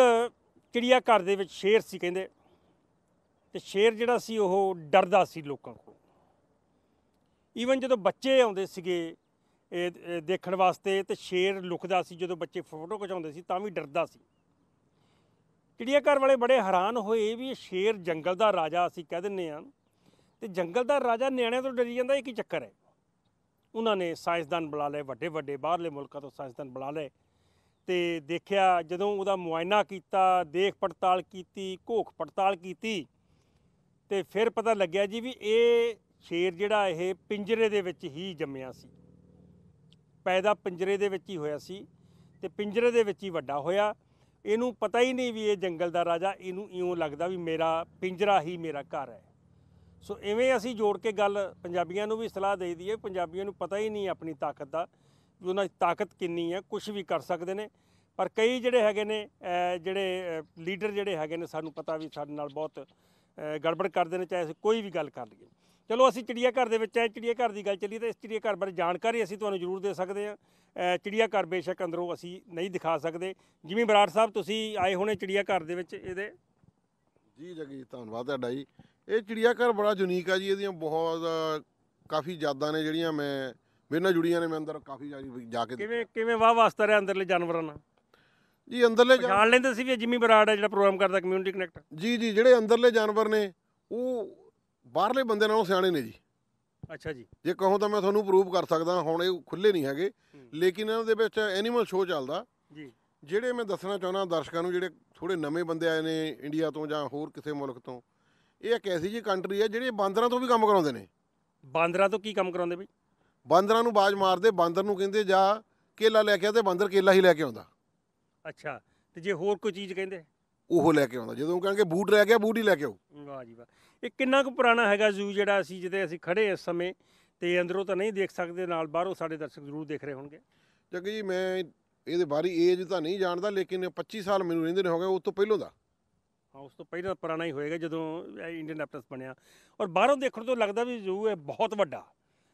Speaker 1: ਚਿੜੀਆ ਘਰ ਦੇ ਵਿੱਚ ਸ਼ੇਰ ਸੀ ਕਹਿੰਦੇ ਤੇ ਸ਼ੇਰ ਜਿਹੜਾ ਸੀ ਉਹ ਡਰਦਾ ਸੀ ਲੋਕਾਂ ਕੋਲ ਈਵਨ ਜਦੋਂ ਬੱਚੇ ਆਉਂਦੇ ਸੀਗੇ ਇਹ ਦੇਖਣ ਵਾਸਤੇ ਤੇ ਸ਼ੇਰ ਲੁਕਦਾ ਸੀ ਜਦੋਂ ਬੱਚੇ ਫੋਟੋ ਖਿਚਾਉਂਦੇ ਸੀ ਤਾਂ ਵੀ ਡਰਦਾ ਸੀ ਘਰ ਵਾਲੇ ਬੜੇ ਹੈਰਾਨ ਹੋਏ ਵੀ ਇਹ ਸ਼ੇਰ ਜੰਗਲ ਦਾ ਰਾਜਾ ਅਸੀਂ ਕਹਿ ਦਿੰਨੇ ਆ ਤੇ ਜੰਗਲ ਦਾ ਰਾਜਾ ਨਿਆਣਿਆਂ ਤੋਂ ਡਰੀ ਜਾਂਦਾ ਇਹ ਕੀ ਚੱਕਰ ਹੈ ਉਹਨਾਂ ਨੇ ਸਾਇੰਸਦਾਨ ਬੁਲਾ ਲਏ ਵੱਡੇ ਵੱਡੇ ਬਾਹਰਲੇ ਮੁਲਕਾਂ ਤੋਂ ਸਾਇੰਸਦਾਨ ਬੁਲਾ ਲਏ ਤੇ ਦੇਖਿਆ ਜਦੋਂ ਉਹਦਾ ਮੁਆਇਨਾ ਕੀਤਾ ਦੇਖ ਪੜਤਾਲ ਕੀਤੀ ਘੋਖ ਪੜਤਾਲ ਕੀਤੀ ਤੇ ਫਿਰ ਪਤਾ ਲੱਗਿਆ ਜੀ ਵੀ ਇਹ ਸ਼ੇਰ ਜਿਹੜਾ ਇਹ ਪਿੰਜਰੇ ਦੇ ਵਿੱਚ ਹੀ ਜੰਮਿਆ ਸੀ ਪੈਦਾ ਪਿੰਜਰੇ ਦੇ ਵਿੱਚ ਹੀ ਹੋਇਆ ਸੀ ਤੇ ਪਿੰਜਰੇ ਦੇ ਵਿੱਚ ਹੀ ਵੱਡਾ ਹੋਇਆ ਇਹਨੂੰ ਪਤਾ ਹੀ ਨਹੀਂ ਵੀ ਇਹ ਜੰਗਲ ਦਾ ਰਾਜਾ ਇਹਨੂੰ ਇਉਂ ਲੱਗਦਾ ਵੀ ਮੇਰਾ ਪਿੰਜਰਾ ਹੀ ਮੇਰਾ ਘਰ ਹੈ ਸੋ ਇਵੇਂ ਅਸੀਂ ਜੋੜ ਕੇ ਗੱਲ ਪੰਜਾਬੀਆਂ ਨੂੰ ਵੀ ਸਲਾਹ ਦੇ ਦਈਏ ਪੰਜਾਬੀਆਂ ਨੂੰ ਪਤਾ ਹੀ ਨਹੀਂ ਆਪਣੀ ਤਾਕਤ ਦਾ ਵੀ ਉਹਨਾਂ ਦੀ ਤਾਕਤ ਕਿੰਨੀ ਹੈ ਕੁਝ ਵੀ ਕਰ ਸਕਦੇ ਨੇ ਪਰ ਕਈ ਜਿਹੜੇ ਹੈਗੇ ਨੇ ਜਿਹੜੇ ਲੀਡਰ ਜਿਹੜੇ ਹੈਗੇ ਨੇ ਸਾਨੂੰ ਪਤਾ ਵੀ ਸਾਡੇ ਨਾਲ ਬਹੁਤ ਗੜਬੜ ਕਰਦੇ ਨੇ ਚਾਹੇ ਅਸੀਂ ਕੋਈ ਵੀ ਗੱਲ ਕਰ ਲਈਏ ਚਲੋ ਅਸੀਂ ਚਿੜੀਆ ਘਰ ਦੇ ਵਿੱਚ ਹੈ ਚਿੜੀਆ ਘਰ ਦੀ ਗੱਲ ਚੱਲੀ ਤਾਂ ਇਸ ਚਿੜੀਆ ਘਰ ਬਾਰੇ ਜਾਣਕਾਰੀ ਅਸੀਂ ਤੁਹਾਨੂੰ ਜ਼ਰੂਰ ਦੇ ਸਕਦੇ ਹਾਂ ਚਿੜੀਆ ਘਰ ਬੇਸ਼ੱਕ ਅੰਦਰੋਂ ਅਸੀਂ ਨਹੀਂ ਦਿਖਾ ਸਕਦੇ ਜਿਵੇਂ ਬਰਾੜ ਸਾਹਿਬ ਤੁਸੀਂ ਆਏ ਹੋਣੇ ਚਿੜੀਆ ਘਰ ਦੇ ਵਿੱਚ
Speaker 2: ਇਹਦੇ ਜੀ ਜਗੀ ਧੰਨਵਾਦ ਤੁਹਾਡਾ ਜੀ ਇਹ ਚਿੜੀਆ ਘਰ ਬੜਾ ਯੂਨੀਕ ਆ ਜੀ ਇਹਦੀਆਂ ਬਹੁਤ ਕਾਫੀ ਜਿਆਦਾ ਨੇ ਜਿਹੜੀਆਂ ਮੈਂ ਮੇਰੇ ਨਾਲ ਜੁੜੀਆਂ ਨੇ ਮੈਂ ਅੰਦਰ ਕਾਫੀ ਜਾ ਕੇ ਕਿਵੇਂ ਕਿਵੇਂ ਵਾਹ ਵਾਸਤਾ ਰਿਹਾ ਅੰਦਰਲੇ ਜਾਨਵਰਾਂ ਨਾਲ ਜੀ ਅੰਦਰਲੇ ਜਾਨ ਲੈਂਦੇ ਸੀ ਵੀ ਜਿੰਮੀ ਬਰਾੜ ਹੈ ਜਿਹੜਾ ਪ੍ਰੋਗਰਾਮ ਕਰਦਾ ਕਮਿਊਨਿਟੀ ਕਨੈਕਟ ਜੀ ਜੀ ਜਿਹੜੇ ਅੰਦਰਲੇ ਜਾਨਵਰ ਨੇ ਉਹ ਬਾਹਰਲੇ ਬੰਦੇ ਨਾਲੋਂ ਸਿਆਣੇ ਨੇ ਜੀ ਅੱਛਾ ਜੀ ਜੇ ਕਹੋ ਤਾਂ ਮੈਂ ਤੁਹਾਨੂੰ ਪ੍ਰੂਫ ਕਰ ਸਕਦਾ ਹੁਣ ਇਹ ਖੁੱਲੇ ਨਹੀਂ ਹੈਗੇ ਲੇਕਿਨ ਇਹਨਾਂ ਦੇ ਵਿੱਚ ਐਨੀਮਲ ਸ਼ੋਅ ਚੱਲਦਾ ਜੀ ਜਿਹੜੇ ਮੈਂ ਦੱਸਣਾ ਚਾਹੁੰਦਾ ਦਰਸ਼ਕਾਂ ਨੂੰ ਜਿਹੜੇ ਥੋੜੇ ਨਵੇਂ ਬੰਦੇ ਆਏ ਨੇ ਇੰਡੀਆ ਤੋਂ ਜਾਂ ਹੋਰ ਕਿਸੇ ਮੁਲਕ ਤੋਂ ਇਹ ਇੱਕ ਐਸੀ ਜੀ ਕੰਟਰੀ ਹੈ ਜਿਹੜੇ ਬਾਂਦਰਾਂ ਤੋਂ ਵੀ ਕੰਮ ਕਰਾਉਂਦੇ ਨੇ ਬਾਂਦਰਾਂ ਤੋਂ ਕੀ ਕੰਮ ਕਰਾਉਂਦੇ ਬਈ ਬਾਂਦਰਾਂ ਨੂੰ ਬਾਜ ਮਾਰਦੇ ਬਾਂਦਰ ਨੂੰ ਕਹਿੰਦੇ ਜਾ ਕੇਲਾ ਲੈ ਕੇ ਆ ਤੇ ਬਾਂਦਰ ਕੇਲਾ ਹੀ ਲੈ ਕੇ ਆਉਂਦਾ
Speaker 1: ਅੱਛਾ ਤੇ ਜੇ ਹੋਰ ਕੋਈ ਚੀਜ਼ ਕਹਿੰਦੇ
Speaker 2: ਉਹ ਲੈ ਕੇ ਆਉਂਦਾ ਜਦੋਂ ਕਹਿੰਗੇ ਬੂਟ ਰਹਿ ਗਿਆ ਬੂਟ ਹੀ ਲੈ ਕੇ ਆਓ
Speaker 1: ਵਾਹ ਜੀ ਵਾਹ ਇਹ ਕਿੰਨਾ ਕੁ ਪੁਰਾਣਾ ਹੈਗਾ ਜ਼ੂ ਜਿਹੜਾ ਅਸੀਂ ਜਿੱਤੇ ਅਸੀਂ ਖੜੇ ਇਸ ਸਮੇਂ ਤੇ ਅੰਦਰੋਂ ਤਾਂ ਨਹੀਂ ਦੇਖ ਸਕਦੇ
Speaker 2: ਨਾਲ ਬਾਹਰੋਂ ਸਾਡੇ ਦਰਸ਼ਕ ਜ਼ਰੂਰ ਦੇਖ ਰਹੇ ਹੋਣਗੇ ਜੱਗ ਜੀ ਮੈਂ ਇਹਦੇ ਬਾਰੇ ਏਜ ਤਾਂ ਨਹੀਂ ਜਾਣਦਾ ਲੇਕਿਨ 25 ਸਾਲ ਮੈਨੂੰ ਰਹਿੰਦੇ ਨੇ ਹੋ ਗਏ ਉਸ ਤੋਂ ਪਹਿਲਾਂ ਦਾ
Speaker 1: ਹਾਂ ਉਸ ਤੋਂ ਪਹਿਲਾਂ ਪੁਰਾਣਾ ਹੀ ਹੋਏਗਾ ਜਦੋਂ ਇੰਡੀਅਨ ਐਪਟਸ ਬਣਿਆ ਔਰ ਬਾਹਰੋਂ ਦੇਖਣ ਤੋਂ ਲੱਗਦਾ ਵੀ ਜ਼ੂ ਹੈ ਬਹੁਤ ਵੱਡਾ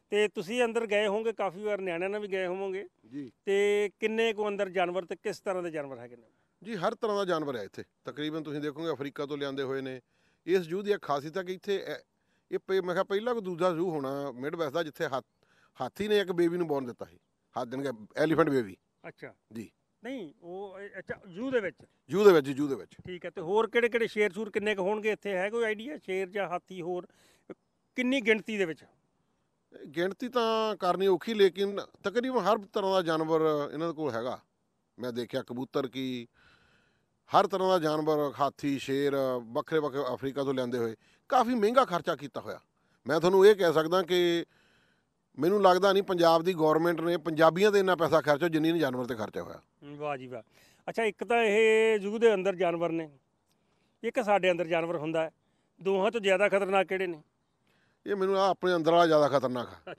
Speaker 1: ਤੇ ਤੁਸੀਂ ਅੰਦਰ ਗਏ ਹੋਵੋਗੇ ਕਾਫੀ ਵਾਰ ਨਿਆਣਿਆਂ ਨਾਲ ਵੀ ਗਏ ਹੋਵੋਗੇ ਜੀ ਤੇ ਕਿੰਨੇ ਕੋ ਅੰਦਰ ਜਾਨਵਰ ਤੇ ਕਿਸ ਤਰ੍ਹਾਂ ਦੇ ਜਾਨਵਰ ਹੈਗੇ
Speaker 2: ਨੇ ਜੀ ਹਰ ਤਰ੍ਹਾਂ ਦਾ ਜਾਨਵਰ ਹੈ ਇੱਥੇ ਤਕਰੀਬਨ ਤੁਸੀਂ ਦੇਖੋਗੇ ਅਫਰੀਕਾ ਤੋਂ ਲਿਆਂਦੇ ਹੋਏ ਨੇ ਇਸ ਜ਼ੂ ਦੀ ਖਾਸੀਅਤ ਹੈ ਕਿ ਇੱਥੇ ਇਹ- ਮੈਂ ਕਿਹਾ ਪਹਿਲਾ ਕੋ ਦੂਜਾ ਜ਼ੂ ਹੋਣਾ ਮਿਡ ਵੈਸਟ ਦਾ ਜਿੱਥੇ ਹੱਥ ਹਾਥੀ ਨੇ ਇੱਕ ਬੇਬੀ ਨੂੰ ਬੋਰਨ ਦਿੱਤਾ ਸੀ ਹਾਥੀ ਕੇ ਐਲੀਫੈਂਟ ਬੇਬੀ ਅੱਛਾ ਜੀ।
Speaker 1: ਨਹੀਂ ਉਹ ਅੱਛਾ ਜ਼ੂ ਦੇ ਵਿੱਚ
Speaker 2: ਜ਼ੂ ਦੇ ਵਿੱਚ ਜ਼ੂ ਦੇ ਵਿੱਚ
Speaker 1: ਠੀਕ ਹੈ ਤੇ ਹੋਰ ਕਿਹੜੇ ਕਿਹੜੇ ਸ਼ੇਰ ਸ਼ੂਰ ਕਿੰਨੇ ਕੁ ਹੋਣਗੇ ਇੱਥੇ ਹੈ ਕੋਈ ਆਈਡੀਆ
Speaker 2: ਸ਼ੇਰ ਜਾਂ ਹਾਥੀ ਹੋਰ ਕਿੰਨੀ ਗਿਣਤੀ ਦੇ ਵਿੱਚ ਗਿਣਤੀ ਤਾਂ ਕਰਨੀ ਔਖੀ ਲੇਕਿਨ ਤਕਰੀਬਨ ਹਰ ਤਰ੍ਹਾਂ ਦਾ ਜਾਨਵਰ ਇਹਨਾਂ ਦੇ ਕੋਲ ਹੈਗਾ ਮੈਂ ਦੇਖਿਆ ਕਬੂਤਰ ਕੀ ਹਰ ਤਰ੍ਹਾਂ ਦਾ ਜਾਨਵਰ ਹਾਥੀ ਸ਼ੇਰ ਵੱਖਰੇ ਵੱਖਰੇ ਅਫਰੀਕਾ ਤੋਂ ਲਿਆਂਦੇ ਹੋਏ ਕਾਫੀ ਮਹਿੰਗਾ ਖਰਚਾ ਕੀਤਾ ਹੋਇਆ ਮੈਂ ਤੁਹਾਨੂੰ ਇਹ ਕਹਿ ਸਕਦਾ ਕਿ ਮੈਨੂੰ ਲੱਗਦਾ ਨਹੀਂ ਪੰਜਾਬ ਦੀ ਗਵਰਨਮੈਂਟ ਨੇ ਪੰਜਾਬੀਆਂ ਤੇ ਇੰਨਾ ਪੈਸਾ ਖਰਚਿਆ ਜਿੰਨੀ ਨੇ ਜਾਨਵਰ ਤੇ ਖਰਚਾ ਹੋਇਆ
Speaker 1: ਵਾਹ ਜੀ ਵਾਹ ਅੱਛਾ ਇੱਕ ਤਾਂ ਇਹ ਜ਼ੂ ਦੇ ਅੰਦਰ ਜਾਨਵਰ ਨੇ ਇੱਕ ਸਾਡੇ ਅੰਦਰ ਜਾਨਵਰ ਹੁੰਦਾ ਹੈ ਦੋਹਾਂ ਤੋਂ ਜ਼ਿਆਦਾ ਖਤਰਨਾਕ ਕਿਹੜੇ ਨੇ
Speaker 2: ਇਹ ਮੈਨੂੰ ਆ ਆਪਣੇ ਅੰਦਰ ਵਾਲਾ ਜ਼ਿਆਦਾ ਖਤਰਨਾਕ ਆ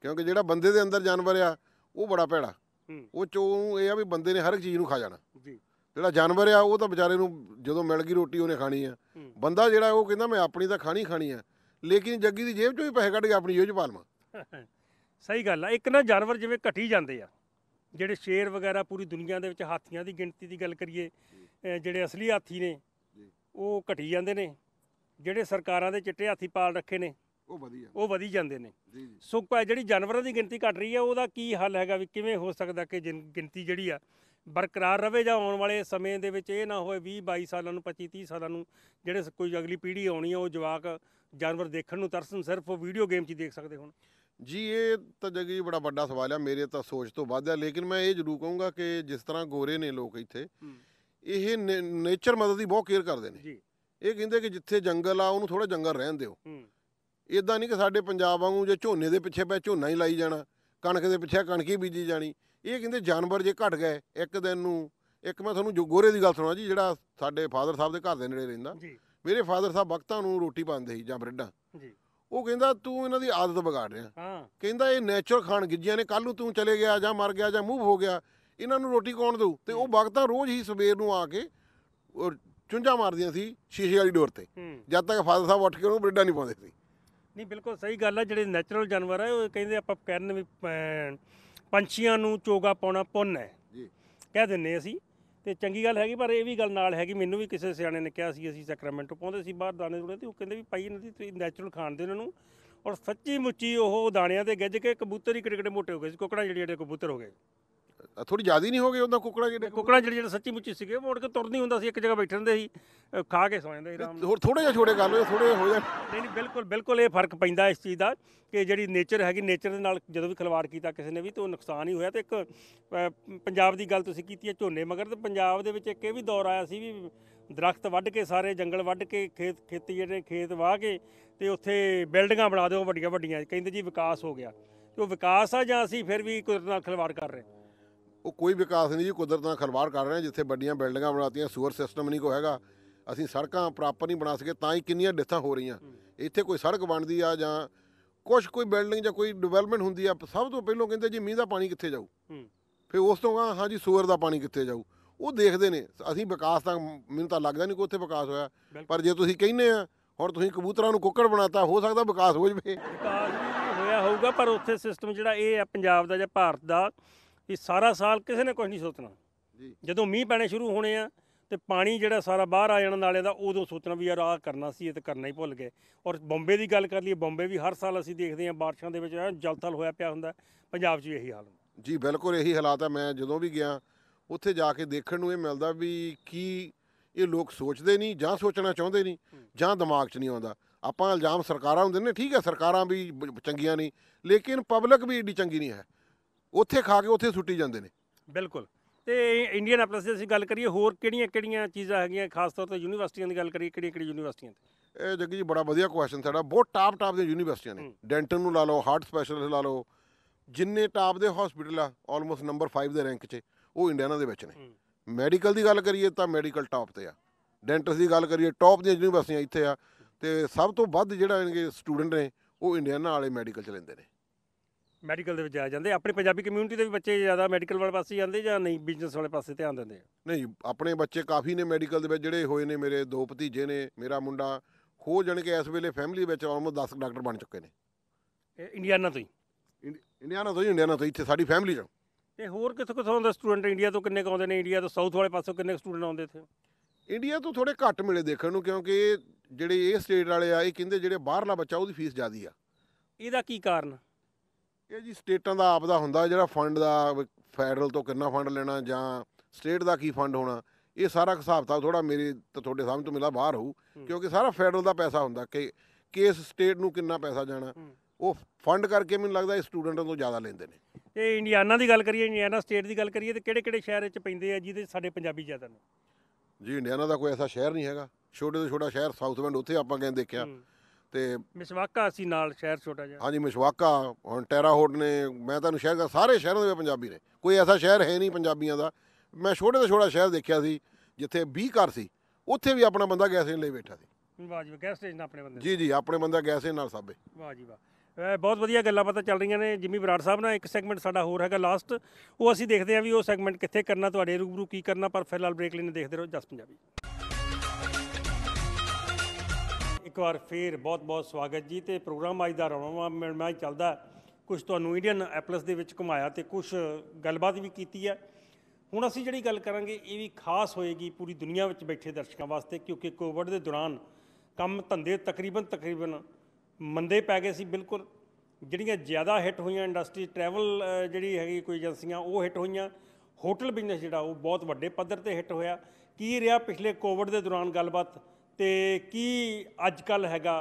Speaker 2: ਕਿਉਂਕਿ ਜਿਹੜਾ ਬੰਦੇ ਦੇ ਅੰਦਰ ਜਾਨਵਰ ਆ ਉਹ ਬੜਾ ਭੈੜਾ ਉਹ ਚੋਂ ਇਹ ਆ ਵੀ ਬੰਦੇ ਨੇ ਹਰ ਇੱਕ ਚੀਜ਼ ਨੂੰ ਖਾ ਜਾਣਾ ਜੀ ਜਿਹੜਾ ਜਾਨਵਰ ਆ ਉਹ ਤਾਂ ਵਿਚਾਰੇ ਨੂੰ ਜਦੋਂ ਮਿਲ ਗਈ ਰੋਟੀ ਉਹਨੇ ਖਾਣੀ ਆ ਬੰਦਾ ਜਿਹੜਾ ਉਹ ਕਹਿੰਦਾ ਮੈਂ ਆਪਣੀ ਤਾਂ ਖਾਣੀ ਖਾਣੀ ਆ ਲੇਕਿਨ ਜੱਗੀ ਦੀ ਜੇਬ ਚੋਂ ਹੀ ਪੈਸੇ ਕੱਢ ਕੇ ਆਪਣੀ ਯੋਜ ਪਾਲਮਾ
Speaker 1: ਸਹੀ ਗੱਲ ਆ ਇੱਕ ਨਾ ਜਾਨਵਰ ਜਿਵੇਂ ਘਟੀ ਜਾਂਦੇ ਆ ਜਿਹੜੇ ਸ਼ੇਰ ਵਗੈਰਾ ਪੂਰੀ ਦੁਨੀਆ ਦੇ ਵਿੱਚ ਹਾਥੀਆਂ ਦੀ ਗਿਣਤੀ ਦੀ ਗੱਲ ਕਰੀਏ ਜਿਹੜੇ ਅਸਲੀ ਹਾਥੀ ਨੇ ਉਹ ਘਟੀ ਜਾਂਦੇ ਨੇ ਜਿਹੜੇ ਸਰਕਾਰਾਂ ਦੇ ਚਿੱਟੇ ਹਾਥੀ ਪਾਲ ਰੱਖੇ ਨੇ ਉਹ ਵਧੀਆ ਉਹ ਵਧੀ ਜਾਂਦੇ ਨੇ ਸੋ ਜਿਹੜੀ ਜਾਨਵਰਾਂ ਦੀ ਗਿਣਤੀ ਘਟ ਰਹੀ ਹੈ ਉਹਦਾ ਕੀ ਹੱਲ ਹੈਗਾ ਵੀ ਕਿਵੇਂ ਹੋ ਸਕਦਾ ਕਿ ਗਿਣਤੀ ਜਿਹੜੀ ਆ ਬਰਕਰਾਰ ਰਵੇ ਜਾਂ ਆਉਣ ਵਾਲੇ ਸਮੇਂ ਦੇ ਵਿੱਚ ਇਹ ਨਾ ਹੋਵੇ 20 22 ਸਾਲਾਂ ਨੂੰ 25 30 ਸਾਲਾਂ ਨੂੰ ਜਿਹੜੇ ਕੋਈ ਅਗਲੀ ਪੀੜ੍ਹੀ ਆਉਣੀ ਹੈ ਉਹ ਜਵਾਕ ਜਾਨਵਰ ਦੇਖਣ ਨੂੰ ਤਰਸਨ ਸਿਰਫ ਵੀਡੀਓ ਗੇਮ 'ਚ ਦੇਖ ਸਕਦੇ ਹੋਣ
Speaker 2: ਜੀ ਇਹ ਤਾਂ ਜਗੀ ਬੜਾ ਵੱਡਾ ਸਵਾਲ ਆ ਮੇਰੇ ਤਾਂ ਸੋਚ ਤੋਂ ਵੱਧ ਹੈ ਲੇਕਿਨ ਮੈਂ ਇਹ ਜ਼ਰੂਰ ਕਹੂੰਗਾ ਕਿ ਜਿਸ ਤਰ੍ਹਾਂ ਗੋਰੇ ਨੇ ਲੋਕ ਇੱਥੇ ਇਹ ਨੇਚਰ ਮਦਦ ਦੀ ਬਹੁਤ ਕੇਅਰ ਕਰਦੇ ਨੇ ਜੀ ਇਹ ਕਹਿੰਦੇ ਕਿ ਜਿੱਥੇ ਜੰਗਲ ਆ ਉਹਨੂੰ ਥੋੜਾ ਜੰਗਲ ਰਹਿਣ ਦਿਓ ਇਦਾਂ ਨਹੀਂ ਕਿ ਸਾਡੇ ਪੰਜਾਬ ਵਾਂਗੂ ਜੇ ਝੋਨੇ ਦੇ ਪਿੱਛੇ ਪੈ ਝੋਨਾ ਹੀ ਲਾਈ ਜਾਣਾ ਕਣਕ ਦੇ ਪਿੱਛੇ ਕਣਕੀ ਬੀਜੀ ਜਾਣੀ ਇਹ ਕਹਿੰਦੇ ਜਾਨਵਰ ਜੇ ਘਟ ਗਏ ਇੱਕ ਦਿਨ ਨੂੰ ਇੱਕ ਮੈਂ ਤੁਹਾਨੂੰ ਜੋ ਗੋਰੇ ਦੀ ਗੱਲ ਸੁਣਾ ਜੀ ਜਿਹੜਾ ਸਾਡੇ ਫਾਦਰ ਸਾਹਿਬ ਦੇ ਘਰ ਦੇ ਨੇੜੇ ਰਹਿੰਦਾ ਮੇਰੇ ਫਾਦਰ ਸਾਹਿਬ ਵਕਤਾਂ ਨੂੰ ਰੋਟੀ ਪਾਉਂਦੇ ਸੀ ਜਾਂ ਬ੍ਰੈਡਾਂ ਜੀ ਉਹ ਕਹਿੰਦਾ ਤੂੰ ਇਹਨਾਂ ਦੀ ਆਦਤ ਵਿਗਾੜ ਰਿਹਾ ਹਾਂ ਕਹਿੰਦਾ ਇਹ ਨੇਚਰਲ ਖਾਣ ਗਿੱਜੀਆਂ ਨੇ ਕੱਲ ਨੂੰ ਤੂੰ ਚਲੇ ਗਿਆ ਜਾਂ ਮਰ ਗਿਆ ਜਾਂ ਮੂਵ ਹੋ ਗਿਆ ਇਹਨਾਂ ਨੂੰ ਰੋਟੀ ਕੌਣ ਦੇਊ ਤੇ ਉਹ ਵਕਤਾਂ ਰੋਜ਼ ਹੀ ਸਵੇਰ ਨੂੰ ਆ ਕੇ ਚੁੰਝਾ ਮਾਰਦੀਆਂ ਸੀ ਸ਼ੀਸ਼ੇ ਵਾਲੀ ਡੋਰ ਤੇ ਜਦ ਤੱਕ ਫਾਦਰ ਸਾਹਿਬ ਉੱਠ ਕੇ ਉਹਨੂੰ ਬ੍ਰੈਡਾਂ ਨਹੀਂ ਪਾਉਂਦੇ ਸੀ
Speaker 1: ਨਹੀਂ ਬਿਲਕੁਲ ਸਹੀ ਗੱਲ ਆ ਜਿਹੜੇ ਨੇਚਰਲ ਜਾਨਵਰ ਆ ਉਹ ਕਹਿੰਦੇ ਆਪਾਂ ਕਹਿਣ ਵੀ ਪੰਛੀਆਂ ਨੂੰ ਚੋਗਾ ਪਾਉਣਾ ਪੁੰਨ ਹੈ ਜੀ ਕਹਿ ਦਿੰਨੇ ਅਸੀਂ ਤੇ ਚੰਗੀ ਗੱਲ ਹੈਗੀ ਪਰ ਇਹ ਵੀ ਗੱਲ ਨਾਲ ਹੈਗੀ ਮੈਨੂੰ ਵੀ ਕਿਸੇ ਸਿਆਣੇ ਨੇ ਕਿਹਾ ਸੀ ਅਸੀਂ ਸੈਕਰਾਮੈਂਟੋ ਪਾਉਂਦੇ ਸੀ ਬਾਹਰ ਦਾਣੇ ਦੁਣੇ ਤੇ ਉਹ ਕਹਿੰਦੇ ਵੀ ਪਾਈ ਨਹੀਂ ਦੀ ਤੁਸੀਂ ਨੈਚੁਰਲ ਖਾਣ ਦੇ ਉਹਨਾਂ ਨੂੰ ਔਰ ਸੱਚੀ ਮੁੱਚੀ ਉਹ ਦਾਣਿਆਂ ਤੇ ਗੱਜ ਕੇ ਕਬੂਤਰ ਹੀ ਕਿੜੇ ਕਿੜੇ ਮੋਟੇ ਹੋ ਗਏ ਸੀ ਕੁਕੜਾਂ ਜਿਹੜੀਆਂ ਜਿਹੜੇ ਕਬੂਤਰ ਹੋ ਗਏ ਥੋੜੀ ਜ਼ਿਆਦਾ ਨਹੀਂ ਹੋ ਗਏ ਉਹਨਾਂ ਕੁਕੜਾ ਜਿਹੜੇ ਕੁਕੜਾ ਜਿਹੜੇ ਜਿਹੜੇ ਸੱਚੀ ਮੁੱਚੀ ਸੀਗੇ ਮੋੜ ਕੇ ਤੁਰ ਨਹੀਂ ਹੁੰਦਾ ਸੀ ਇੱਕ ਜਗ੍ਹਾ ਬੈਠੇ ਹੁੰਦੇ ਸੀ ਖਾ ਕੇ ਸੌ ਜਾਂਦੇ ਸੀ ਆਰਾਮ ਹੋਰ ਥੋੜੇ ਜਿਹਾ ਛੋੜੇ ਕਰ ਲਓ ਥੋੜੇ ਹੋ ਜਾਣ ਨਹੀਂ ਨਹੀਂ ਬਿਲਕੁਲ ਬਿਲਕੁਲ ਇਹ ਫਰਕ ਪੈਂਦਾ ਇਸ ਚੀਜ਼ ਦਾ ਕਿ ਜਿਹੜੀ ਨੇਚਰ ਹੈਗੀ ਨੇਚਰ ਦੇ ਨਾਲ ਜਦੋਂ ਵੀ ਖਿਲਵਾੜ ਕੀਤਾ ਕਿਸੇ ਨੇ ਵੀ ਤਾਂ ਉਹ ਨੁਕਸਾਨ ਹੀ ਹੋਇਆ ਤੇ ਇੱਕ ਪੰਜਾਬ ਦੀ ਗੱਲ ਤੁਸੀਂ ਕੀਤੀ ਹੈ ਝੋਨੇ ਮਗਰ ਤੇ ਪੰਜਾਬ ਦੇ ਵਿੱਚ ਇੱਕ ਇਹ ਵੀ ਦੌਰ ਆਇਆ ਸੀ ਵੀ ਦਰਖਤ ਵੱਢ ਕੇ ਸਾਰੇ ਜੰਗਲ ਵੱਢ ਕੇ ਖੇਤ ਖੇਤੀ ਜਿਹੜੇ ਖੇਤ ਵਾਹ ਕੇ ਤੇ ਉੱਥੇ ਬਿਲਡਿੰਗਾਂ ਬਣਾ ਦਿਓ ਵੱਡੀਆਂ ਵੱਡੀਆਂ ਕਹਿੰਦੇ ਜੀ ਵਿਕਾਸ ਹੋ ਗਿਆ ਉਹ ਵਿਕਾਸ ਆ ਜਾਂ ਅਸੀਂ ਫਿਰ ਵੀ ਕੁਦਰਤ ਨਾਲ ਖਿਲਵਾੜ ਕਰ ਰਹੇ
Speaker 2: ਉਹ ਕੋਈ ਵਿਕਾਸ ਨਹੀਂ ਜੀ ਕੁਦਰਤ ਨਾਲ ਖਲਵਾੜ ਕਰ ਰਹੇ ਜਿੱਥੇ ਵੱਡੀਆਂ ਬਿਲਡਿੰਗਾਂ ਬਣਾਤੀਆਂ ਸੂਰ ਸਿਸਟਮ ਨਹੀਂ ਕੋ ਹੈਗਾ ਅਸੀਂ ਸੜਕਾਂ ਪ੍ਰਾਪਰ ਨਹੀਂ ਬਣਾ ਸਕੇ ਤਾਂ ਹੀ ਕਿੰਨੀਆਂ ਡਿੱਥਾਂ ਹੋ ਰਹੀਆਂ ਇੱਥੇ ਕੋਈ ਸੜਕ ਬਣਦੀ ਆ ਜਾਂ ਕੁਝ ਕੋਈ ਬਿਲਡਿੰਗ ਜਾਂ ਕੋਈ ਡਿਵੈਲਪਮੈਂਟ ਹੁੰਦੀ ਆ ਸਭ ਤੋਂ ਪਹਿਲਾਂ ਕਹਿੰਦੇ ਜੀ ਮੀਂਹ ਦਾ ਪਾਣੀ ਕਿੱਥੇ ਜਾਊ ਫਿਰ ਉਸ ਤੋਂ ਬਾਅਦ ਹਾਂਜੀ ਸੂਰ ਦਾ ਪਾਣੀ ਕਿੱਥੇ ਜਾਊ ਉਹ ਦੇਖਦੇ ਨੇ ਅਸੀਂ ਵਿਕਾਸ ਤਾਂ ਮੈਨੂੰ ਤਾਂ ਲੱਗਦਾ ਨਹੀਂ ਕੋ ਉੱਥੇ ਵਿਕਾਸ ਹੋਇਆ ਪਰ ਜੇ ਤੁਸੀਂ ਕਹਿੰਦੇ ਆ ਹੁਣ ਤੁਸੀਂ ਕਬੂਤਰਾਂ ਨੂੰ ਕੁੱਕੜ ਬਣਾਤਾ ਹੋ ਸਕਦਾ ਵਿਕਾਸ ਹੋ ਜਵੇ
Speaker 1: ਵਿਕਾਸ ਹੋਇਆ
Speaker 2: ਹੋਊਗਾ ਪਰ ਉੱਥੇ ਸਿਸਟਮ ਜਿਹੜਾ
Speaker 1: ਇਹ ਆ ਪੰਜਾਬ ਦਾ ਜਾਂ ਭਾਰਤ ਦਾ ਇਹ ਸਾਰਾ ਸਾਲ ਕਿਸੇ ਨੇ ਕੁਝ ਨਹੀਂ ਸੋਚਣਾ ਜੀ ਜਦੋਂ ਮੀਂਹ ਪੈਣੇ ਸ਼ੁਰੂ ਹੋਣੇ ਆ ਤੇ ਪਾਣੀ ਜਿਹੜਾ ਸਾਰਾ ਬਾਹਰ ਆ ਜਾਣ ਨਾਲੇ ਦਾ ਉਦੋਂ ਸੋਚਣਾ ਵੀ ਯਾਰ ਆ ਕਰਨਾ ਸੀ ਇਹ ਤੇ ਕਰਨਾ ਹੀ ਭੁੱਲ ਗਏ ਔਰ ਬੰਬੇ ਦੀ ਗੱਲ ਕਰ ਲਈਏ ਬੰਬੇ ਵੀ ਹਰ ਸਾਲ ਅਸੀਂ ਦੇਖਦੇ ਆ ਬਾਰਿਸ਼ਾਂ ਦੇ ਵਿੱਚ ਜਲਥਲ ਹੋਇਆ ਪਿਆ ਹੁੰਦਾ ਪੰਜਾਬ 'ਚ ਵੀ ਇਹੀ ਹਾਲ ਹੁੰਦਾ
Speaker 2: ਜੀ ਬਿਲਕੁਲ ਇਹੀ ਹਾਲਾਤ ਆ ਮੈਂ ਜਦੋਂ ਵੀ ਗਿਆ ਉੱਥੇ ਜਾ ਕੇ ਦੇਖਣ ਨੂੰ ਇਹ ਮਿਲਦਾ ਵੀ ਕੀ ਇਹ ਲੋਕ ਸੋਚਦੇ ਨਹੀਂ ਜਾਂ ਸੋਚਣਾ ਚਾਹੁੰਦੇ ਨਹੀਂ ਜਾਂ ਦਿਮਾਗ 'ਚ ਨਹੀਂ ਆਉਂਦਾ ਆਪਾਂ ਇਲਜ਼ਾਮ ਸਰਕਾਰਾਂ ਦਿੰਦੇ ਨੇ ਠੀਕ ਹੈ ਸਰਕਾਰਾਂ ਵੀ ਚੰਗੀਆਂ ਨਹੀਂ ਲੇਕਿਨ ਪਬਲਿਕ ਵੀ ਏਡੀ ਚੰਗੀ ਨਹੀਂ ਹੈ ਉੱਥੇ ਖਾ ਕੇ ਉੱਥੇ ਸੁੱਟੀ ਜਾਂਦੇ ਨੇ
Speaker 1: ਬਿਲਕੁਲ ਤੇ ਇੰਡੀਅਨ ਐਪਲਸ ਦੀ ਅਸੀਂ ਗੱਲ ਕਰੀਏ ਹੋਰ ਕਿਹੜੀਆਂ-ਕਿਹੜੀਆਂ ਚੀਜ਼ਾਂ ਹੈਗੀਆਂ ਖਾਸ ਤੌਰ ਤੇ ਯੂਨੀਵਰਸਿਟੀਆਂ ਦੀ ਗੱਲ ਕਰੀਏ ਕਿਹੜੀਆਂ-ਕਿਹੜੀਆਂ ਯੂਨੀਵਰਸਿਟੀਆਂ ਤੇ ਇਹ ਜੱਗੀ
Speaker 2: ਜੀ ਬੜਾ ਵਧੀਆ ਕੁਐਸਚਨ ਸਾਡਾ ਬਹੁਤ ਟਾਪ ਟਾਪ ਦੀਆਂ ਯੂਨੀਵਰਸਿਟੀਆਂ ਨੇ ਡੈਂਟਲ ਨੂੰ ਲਾ ਲਓ ਹਾਰਟ ਸਪੈਸ਼ਲਿਸਟ ਲਾ ਲਓ ਜਿੰਨੇ ਟਾਪ ਦੇ ਹਸਪੀਟਲ ਆ ਆਲਮੋਸਟ ਨੰਬਰ 5 ਦੇ ਰੈਂਕ 'ਚ ਉਹ ਇੰਡੀਆਨਾ ਦੇ ਵਿੱਚ ਨੇ ਮੈਡੀਕਲ ਦੀ ਗੱਲ ਕਰੀਏ ਤਾਂ ਮੈਡੀਕਲ ਟਾਪ ਤੇ ਆ ਡੈਂਟਲ ਦੀ ਗੱਲ ਕਰੀਏ ਟਾਪ ਦੀਆਂ ਯੂਨੀਵਰਸਿਟੀਆਂ ਇੱਥੇ ਆ ਤੇ ਸਭ ਤੋਂ ਵੱਧ ਜਿਹੜਾ ਇਹਨਾਂ ਸਟੂਡੈਂਟ ਨੇ ਉਹ ਇੰਡੀਆਨਾ ਵਾਲੇ ਮੈਡੀਕਲ ਚ ਲੈਂਦੇ ਨੇ ਮੈਡੀਕਲ
Speaker 1: ਦੇ ਵਿੱਚ ਆ ਜਾਂਦੇ ਆਪਣੀ ਪੰਜਾਬੀ ਕਮਿਊਨਿਟੀ ਦੇ ਵੀ ਬੱਚੇ ਜ਼ਿਆਦਾ ਮੈਡੀਕਲ ਵਾਲੇ ਪਾਸੇ ਜਾਂਦੇ ਜਾਂ ਨਹੀਂ ਬਿਜ਼ਨਸ ਵਾਲੇ ਪਾਸੇ ਧਿਆਨ ਦਿੰਦੇ ਆ
Speaker 2: ਨਹੀਂ ਆਪਣੇ ਬੱਚੇ ਕਾਫੀ ਨੇ ਮੈਡੀਕਲ ਦੇ ਵਿੱਚ ਜਿਹੜੇ ਹੋਏ ਨੇ ਮੇਰੇ ਦੋ ਭਤੀਜੇ ਨੇ ਮੇਰਾ ਮੁੰਡਾ ਹੋ ਜਣ ਕੇ ਇਸ ਵੇਲੇ ਫੈਮਿਲੀ ਵਿੱਚ ਆਲਮੋਸਟ 10 ਡਾਕਟਰ ਬਣ ਚੁੱਕੇ ਨੇ ਇੰਡੀਆਨਾ ਤੋਂ ਹੀ ਇੰਡੀਆਨਾ ਤੋਂ ਹੀ ਇੰਡੀਆਨਾ ਤੋਂ ਇੱਥੇ ਸਾਡੀ ਫੈਮਿਲੀ ਚ
Speaker 1: ਤੇ ਹੋਰ ਕਿੱਥੋਂ ਕਿਥੋਂ ਦਾ ਸਟੂਡੈਂਟ ਇੰਡੀਆ ਤੋਂ ਕਿੰਨੇ ਆਉਂਦੇ ਨੇ ਇੰਡੀਆ ਤੋਂ ਸਾਊਥ ਵਾਲੇ ਪਾਸੋਂ ਕਿੰਨੇ ਸਟੂਡੈਂਟ ਆਉਂਦੇ ਇੱਥੇ
Speaker 2: ਇੰਡੀਆ ਤੋਂ ਥੋੜੇ ਘੱਟ ਮਿਲੇ ਦੇਖਣ ਨੂੰ ਕਿਉਂਕਿ ਜਿਹੜੇ ਇਹ ਸਟੇਟ ਵਾਲੇ ਆ ਇਹ ਕਹਿੰਦੇ ਜਿਹੜੇ ਬਾਹਰਲਾ ਬੱਚਾ ਉਹਦੀ ਫੀਸ ਜ਼ਿਆਦੀ ਆ ਇਹਦਾ ਕੀ ਕਾਰਨ ਇਹ ਜੀ ਸਟੇਟਾਂ ਦਾ ਆਪ ਦਾ ਹੁੰਦਾ ਜਿਹੜਾ ਫੰਡ ਦਾ ਫੈਡਰਲ ਤੋਂ ਕਿੰਨਾ ਫੰਡ ਲੈਣਾ ਜਾਂ ਸਟੇਟ ਦਾ ਕੀ ਫੰਡ ਹੋਣਾ ਇਹ ਸਾਰਾ ਹਿਸਾਬ ਤਾਂ ਥੋੜਾ ਮੇਰੇ ਤੇ ਤੁਹਾਡੇ ਸਾਹਮਣੇ ਤੋਂ ਮਿਲਾ ਬਾਹਰ ਹੋਊ ਕਿਉਂਕਿ ਸਾਰਾ ਫੈਡਰਲ ਦਾ ਪੈਸਾ ਹੁੰਦਾ ਕਿ ਕਿਸ ਸਟੇਟ ਨੂੰ ਕਿੰਨਾ ਪੈਸਾ ਜਾਣਾ ਉਹ ਫੰਡ ਕਰਕੇ ਮੈਨੂੰ ਲੱਗਦਾ ਇਹ ਸਟੂਡੈਂਟਾਂ ਤੋਂ ਜ਼ਿਆਦਾ ਲੈਂਦੇ ਨੇ
Speaker 1: ਤੇ ਇੰਡੀਆਨਾ ਦੀ ਗੱਲ ਕਰੀਏ ਇੰਡੀਆਨਾ ਸਟੇਟ ਦੀ ਗੱਲ ਕਰੀਏ ਤੇ ਕਿਹੜੇ ਕਿਹੜੇ ਸ਼ਹਿਰ ਵਿੱਚ ਪੈਂਦੇ ਆ ਜਿਹਦੇ ਸਾਡੇ ਪੰਜਾਬੀ ਜ਼ਿਆਦਾ ਨੇ
Speaker 2: ਜੀ ਇੰਡੀਆਨਾ ਦਾ ਕੋਈ ਐਸਾ ਸ਼ਹਿਰ ਨਹੀਂ ਹੈਗਾ ਛੋਟੇ ਤੋਂ ਛੋਟਾ ਸ਼ਹਿਰ ਸਾਊਥ ਬੈਂਡ ਉੱਥੇ ਆਪਾਂ ਕਹਿੰਦੇ ਦੇਖਿਆ ਤੇ
Speaker 1: ਮਿਸਵਾਕਾ ਸੀ ਨਾਲ ਸ਼ਹਿਰ ਛੋਟਾ ਜਿਹਾ
Speaker 2: ਹਾਂਜੀ ਮਿਸ਼ਵਾਕਾ ਹੁਣ ਟੈਰਾ ਹੋਟ ਨੇ ਮੈਂ ਤੁਹਾਨੂੰ ਸ਼ਹਿਰ ਦਾ ਸਾਰੇ ਸ਼ਹਿਰਾਂ ਦੇ ਪੰਜਾਬੀ ਨੇ ਕੋਈ ਐਸਾ ਸ਼ਹਿਰ ਹੈ ਨਹੀਂ ਪੰਜਾਬੀਆਂ ਦਾ ਮੈਂ ਛੋਟੇ ਤੋਂ ਛੋਟਾ ਸ਼ਹਿਰ ਦੇਖਿਆ ਸੀ ਜਿੱਥੇ 20 ਘਰ ਸੀ ਉੱਥੇ ਵੀ ਆਪਣਾ ਬੰਦਾ ਗੈਸ ਲਈ ਬੈਠਾ
Speaker 1: ਸੀ ਵਾਹ ਜੀ ਗੈਸ ਸਟੇਸ਼ਨ
Speaker 2: ਆਪਣੇ ਬੰਦੇ ਜੀ ਜੀ ਆਪਣੇ ਬੰਦਾ ਗੈਸ ਨਾਲ ਸਾਬੇ
Speaker 1: ਵਾਹ ਜੀ ਵਾਹ ਇਹ ਬਹੁਤ ਵਧੀਆ ਗੱਲਾਂ ਬਾਤਾਂ ਚੱਲ ਰਹੀਆਂ ਨੇ ਜਿੰਮੀ ਬਰਾੜ ਸਾਹਿਬ ਨਾਲ ਇੱਕ ਸੈਗਮੈਂਟ ਸਾਡਾ ਹੋਰ ਹੈਗਾ ਲਾਸਟ ਉਹ ਅਸੀਂ ਦੇਖਦੇ ਹਾਂ ਵੀ ਉਹ ਸੈਗਮੈਂਟ ਕਿੱਥੇ ਕਰਨਾ ਤੁਹਾਡੇ ਰੂਬਰੂ ਕੀ ਕਰਨਾ ਪਰ ਫਿਲਹਾਲ ਬ੍ਰੇਕ ਲੈਣੇ ਦੇਖਦੇ ਰਹੋ ਜਸ ਪੰਜਾਬੀ ਵਾਰ ਫੇਰ ਬਹੁਤ-ਬਹੁਤ ਸਵਾਗਤ ਜੀ ਤੇ ਪ੍ਰੋਗਰਾਮ ਅੱਜ ਦਾ ਮੈਂ ਮੈਂ ਚੱਲਦਾ ਕੁਝ ਤੁਹਾਨੂੰ ਇੰਡੀਅਨ ਐਪਲਸ ਦੇ ਵਿੱਚ ਘੁਮਾਇਆ ਤੇ ਕੁਝ ਗੱਲਬਾਤ ਵੀ ਕੀਤੀ ਹੈ ਹੁਣ ਅਸੀਂ ਜਿਹੜੀ ਗੱਲ ਕਰਾਂਗੇ ਇਹ ਵੀ ਖਾਸ ਹੋਏਗੀ ਪੂਰੀ ਦੁਨੀਆ ਵਿੱਚ ਬੈਠੇ ਦਰਸ਼ਕਾਂ ਵਾਸਤੇ ਕਿਉਂਕਿ ਕੋਵਿਡ ਦੇ ਦੌਰਾਨ ਕੰਮ ਧੰਦੇ ਤਕਰੀਬਨ ਤਕਰੀਬਨ ਮੰਦੇ ਪੈ ਗਏ ਸੀ ਬਿਲਕੁਲ ਜਿਹੜੀਆਂ ਜ਼ਿਆਦਾ ਹਿੱਟ ਹੋਈਆਂ ਇੰਡਸਟਰੀ ਟਰੈਵਲ ਜਿਹੜੀ ਹੈਗੀ ਕੋਈ ਏਜੰਸੀਆਂ ਉਹ ਹਿੱਟ ਹੋਈਆਂ ਹੋਟਲ ਬਿਜ਼ਨਸ ਜਿਹੜਾ ਉਹ ਬਹੁਤ ਵੱਡੇ ਪੱਧਰ ਤੇ ਹਿੱਟ ਹੋਇਆ ਕੀ ਰਿਹਾ ਪਿਛਲੇ ਕੋਵਿਡ ਦੇ ਦੌਰਾਨ ਗੱਲਬਾਤ ਤੇ ਕੀ ਅੱਜ ਕੱਲ ਹੈਗਾ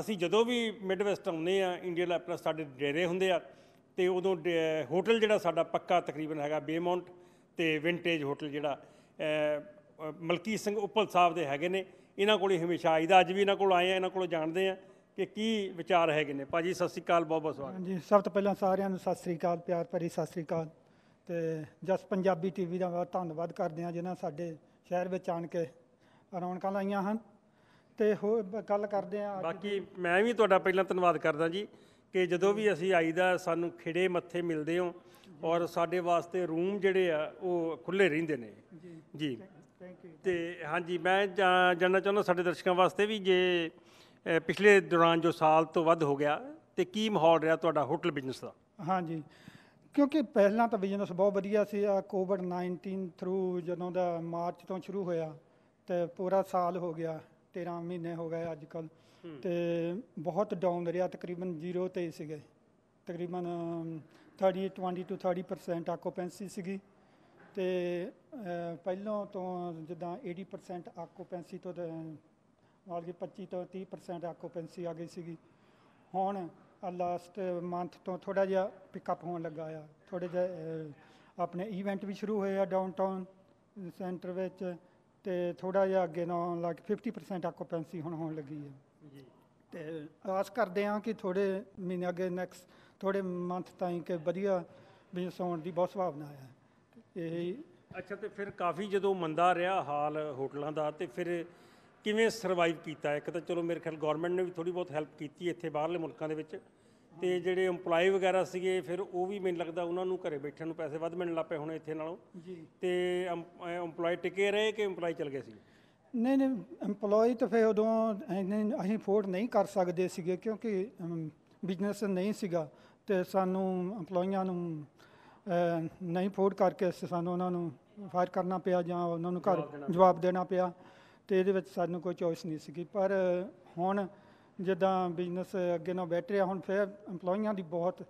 Speaker 1: ਅਸੀਂ ਜਦੋਂ ਵੀ ਮਿਡ ਵੈਸਟ ਆਉਂਦੇ ਆ ਇੰਡੀਆ ਲੈਪਲ ਸਾਡੇ ਡੇਰੇ ਹੁੰਦੇ ਆ ਤੇ ਉਦੋਂ ਹੋਟਲ ਜਿਹੜਾ ਸਾਡਾ ਪੱਕਾ ਤਕਰੀਬਨ ਹੈਗਾ ਬੇਮਾਉਂਟ ਤੇ ਵਿੰਟੇਜ ਹੋਟਲ ਜਿਹੜਾ ਮਲਕੀ ਸਿੰਘ ਉਪਲ ਸਾਹਿਬ ਦੇ ਹੈਗੇ ਨੇ ਇਹਨਾਂ ਕੋਲ ਹੀ ਹਮੇਸ਼ਾ ਆਈਦਾ ਅੱਜ ਵੀ ਇਹਨਾਂ ਕੋਲ ਆਏ ਆ ਇਹਨਾਂ ਕੋਲ ਜਾਣਦੇ ਆ ਕਿ ਕੀ ਵਿਚਾਰ ਹੈਗੇ ਨੇ ਭਾਜੀ ਸਤਿ ਸ੍ਰੀ ਅਕਾਲ ਬਹੁਤ ਬਹੁਤ ਸਵਾਗਤ
Speaker 3: ਹਾਂਜੀ ਸਭ ਤੋਂ ਪਹਿਲਾਂ ਸਾਰਿਆਂ ਨੂੰ ਸਤਿ ਸ੍ਰੀ ਅਕਾਲ ਪਿਆਰ ਭਰੀ ਸਤਿ ਸ੍ਰੀ ਅਕਾਲ ਤੇ ਜਸ ਪੰਜਾਬੀ ਟੀਵੀ ਦਾ ਧੰਨਵਾਦ ਕਰਦੇ ਆ ਜਿਨ੍ਹਾਂ ਸਾਡੇ ਸ਼ਹਿਰ ਵਿੱਚ ਆਣ ਕੇ ਰੌਣਕਾਂ ਲਾਈਆਂ ਹਨ ਤੇ ਹੋਰ ਗੱਲ ਕਰਦੇ
Speaker 1: ਆ ਬਾਕੀ ਮੈਂ ਵੀ ਤੁਹਾਡਾ ਪਹਿਲਾਂ ਧੰਨਵਾਦ ਕਰਦਾ ਜੀ ਕਿ ਜਦੋਂ ਵੀ ਅਸੀਂ ਆਈਦਾ ਸਾਨੂੰ ਖਿੜੇ ਮੱਥੇ ਮਿਲਦੇ ਹੋ ਔਰ ਸਾਡੇ ਵਾਸਤੇ ਰੂਮ ਜਿਹੜੇ ਆ ਉਹ ਖੁੱਲੇ ਰਹਿੰਦੇ ਨੇ ਜੀ ਥੈਂਕ ਯੂ ਤੇ ਹਾਂਜੀ ਮੈਂ ਜਾ- ਜਾਣਨਾ ਚਾਹੁੰਦਾ ਸਾਡੇ ਦਰਸ਼ਕਾਂ ਵਾਸਤੇ ਵੀ ਜੇ ਪਿਛਲੇ ਦੌਰਾਨ ਜੋ ਸਾਲ ਤੋਂ ਵੱਧ ਹੋ ਗਿਆ ਤੇ ਕੀ ਮਾਹੌਲ ਰਿਹਾ ਤੁਹਾਡਾ ਹੋਟਲ ਬਿਜ਼ਨਸ ਦਾ
Speaker 3: ਹਾਂਜੀ ਕਿਉਂਕਿ ਪਹਿਲਾਂ ਤਾਂ ਬਿਜ਼ਨਸ ਬਹੁਤ ਵਧੀਆ ਸੀ ਆ ਕੋਵਿਡ 19 ਥਰੂ ਜਦੋਂ ਦਾ ਮਾਰਚ ਤੋਂ ਸ਼ੁਰੂ ਹੋਇਆ ਤੇ ਪੂਰਾ ਸਾਲ ਹੋ ਗਿਆ 13 ਮਹੀਨੇ ਹੋ ਗਏ ਅੱਜ ਕੱਲ ਤੇ ਬਹੁਤ ਡਾਊਨ ਰਿਹਾ ਤਕਰੀਬਨ 0 ਤੇ ਸੀਗੇ ਤਕਰੀਬਨ 30 20 ਤੋਂ 30% ਆਕੂਪੈਂਸੀ ਸੀਗੀ ਤੇ ਪਹਿਲਾਂ ਤੋਂ ਜਿੱਦਾਂ 80% ਆਕੂਪੈਂਸੀ ਤੋਂ ਨਾਲ ਕੇ 25 ਤੋਂ 30% ਆਕੂਪੈਂਸੀ ਆ ਗਈ ਸੀਗੀ ਹੁਣ ਲਾਸਟ ਮੰਥ ਤੋਂ ਥੋੜਾ ਜਿਹਾ ਪਿਕਅਪ ਹੋਣ ਲੱਗਾ ਆ ਥੋੜੇ ਜਿਹਾ ਆਪਣੇ ਇਵੈਂਟ ਵੀ ਸ਼ੁਰੂ ਹੋਏ ਆ ਡਾਊਨਟਾਊਨ ਸੈਂਟਰ ਵਿੱਚ ਤੇ ਥੋੜਾ ਜਿਹਾ ਅੱਗੇ ਨਾਲੋਂ ਲੱਗ 50% ਆਕੂਪੈਂਸੀ ਹੁਣ ਹੋਣ ਲੱਗੀ ਹੈ ਜੀ ਤੇ ਆਸ ਕਰਦੇ ਹਾਂ ਕਿ ਥੋੜੇ ਮਹੀਨੇ ਅੱਗੇ ਨੈਕਸਟ ਥੋੜੇ ਮੰਥ ਤਾਈਂ ਕਿ ਵਧੀਆ ਬਿਜ਼ਨਸ ਹੋਣ ਦੀ ਬਹੁਤ ਸੰਭਾਵਨਾ ਹੈ ਇਹ
Speaker 1: ਅੱਛਾ ਤੇ ਫਿਰ ਕਾਫੀ ਜਦੋਂ ਮੰਦਾ ਰਿਹਾ ਹਾਲ ਹੋਟਲਾਂ ਦਾ ਤੇ ਫਿਰ ਕਿਵੇਂ ਸਰਵਾਈਵ ਕੀਤਾ ਇੱਕ ਤਾਂ ਚਲੋ ਮੇਰੇ ਖਿਆਲ ਗਵਰਨਮੈਂਟ ਨੇ ਵੀ ਥੋੜੀ ਬਹੁਤ ਹੈਲਪ ਕੀਤੀ ਇੱਥੇ ਬਾਹਰਲੇ ਮੁਲਕਾਂ ਦੇ ਵਿੱਚ ਤੇ ਜਿਹੜੇ EMPLOYE ਵਗੈਰਾ ਸੀਗੇ ਫਿਰ ਉਹ ਵੀ ਮੈਨੂੰ ਲੱਗਦਾ ਉਹਨਾਂ ਨੂੰ ਘਰੇ ਬੈਠਣ ਨੂੰ ਪੈਸੇ ਵੱਧ ਮਿਲਣ ਲੱਪੇ ਹੁਣ ਇੱਥੇ ਨਾਲੋਂ ਜੀ ਤੇ EMPLOYE ਟਿਕੇ ਰਹੇ ਕਿ EMPLOYE ਚਲ ਗਏ ਸੀ
Speaker 3: ਨਹੀਂ ਨਹੀਂ EMPLOYE ਤਾਂ ਫਿਰ ਉਦੋਂ ਨਹੀਂ ਅਸੀਂ ਫੋਰਡ ਨਹੀਂ ਕਰ ਸਕਦੇ ਸੀਗੇ ਕਿਉਂਕਿ ਬਿਜ਼ਨਸ ਨਹੀਂ ਸੀਗਾ ਤੇ ਸਾਨੂੰ EMPLOYਆਂ ਨੂੰ ਨਹੀਂ ਫੋਰਡ ਕਰਕੇ ਸਾਨੂੰ ਉਹਨਾਂ ਨੂੰ ਫਾਇਰ ਕਰਨਾ ਪਿਆ ਜਾਂ ਉਹਨਾਂ ਨੂੰ ਘਰ ਜਵਾਬ ਦੇਣਾ ਪਿਆ ਤੇ ਇਹਦੇ ਵਿੱਚ ਸਾਨੂੰ ਕੋਈ ਚੋਇਸ ਨਹੀਂ ਸੀਗੀ ਪਰ ਹੁਣ ਜਿੱਦਾਂ ਬਿਜ਼ਨਸ ਅੱਗੇ ਨਾਲ ਬੈਠ ਰਿਹਾ ਹੁਣ ਫਿਰ EMPLOYEES ਦੀ ਬਹੁਤ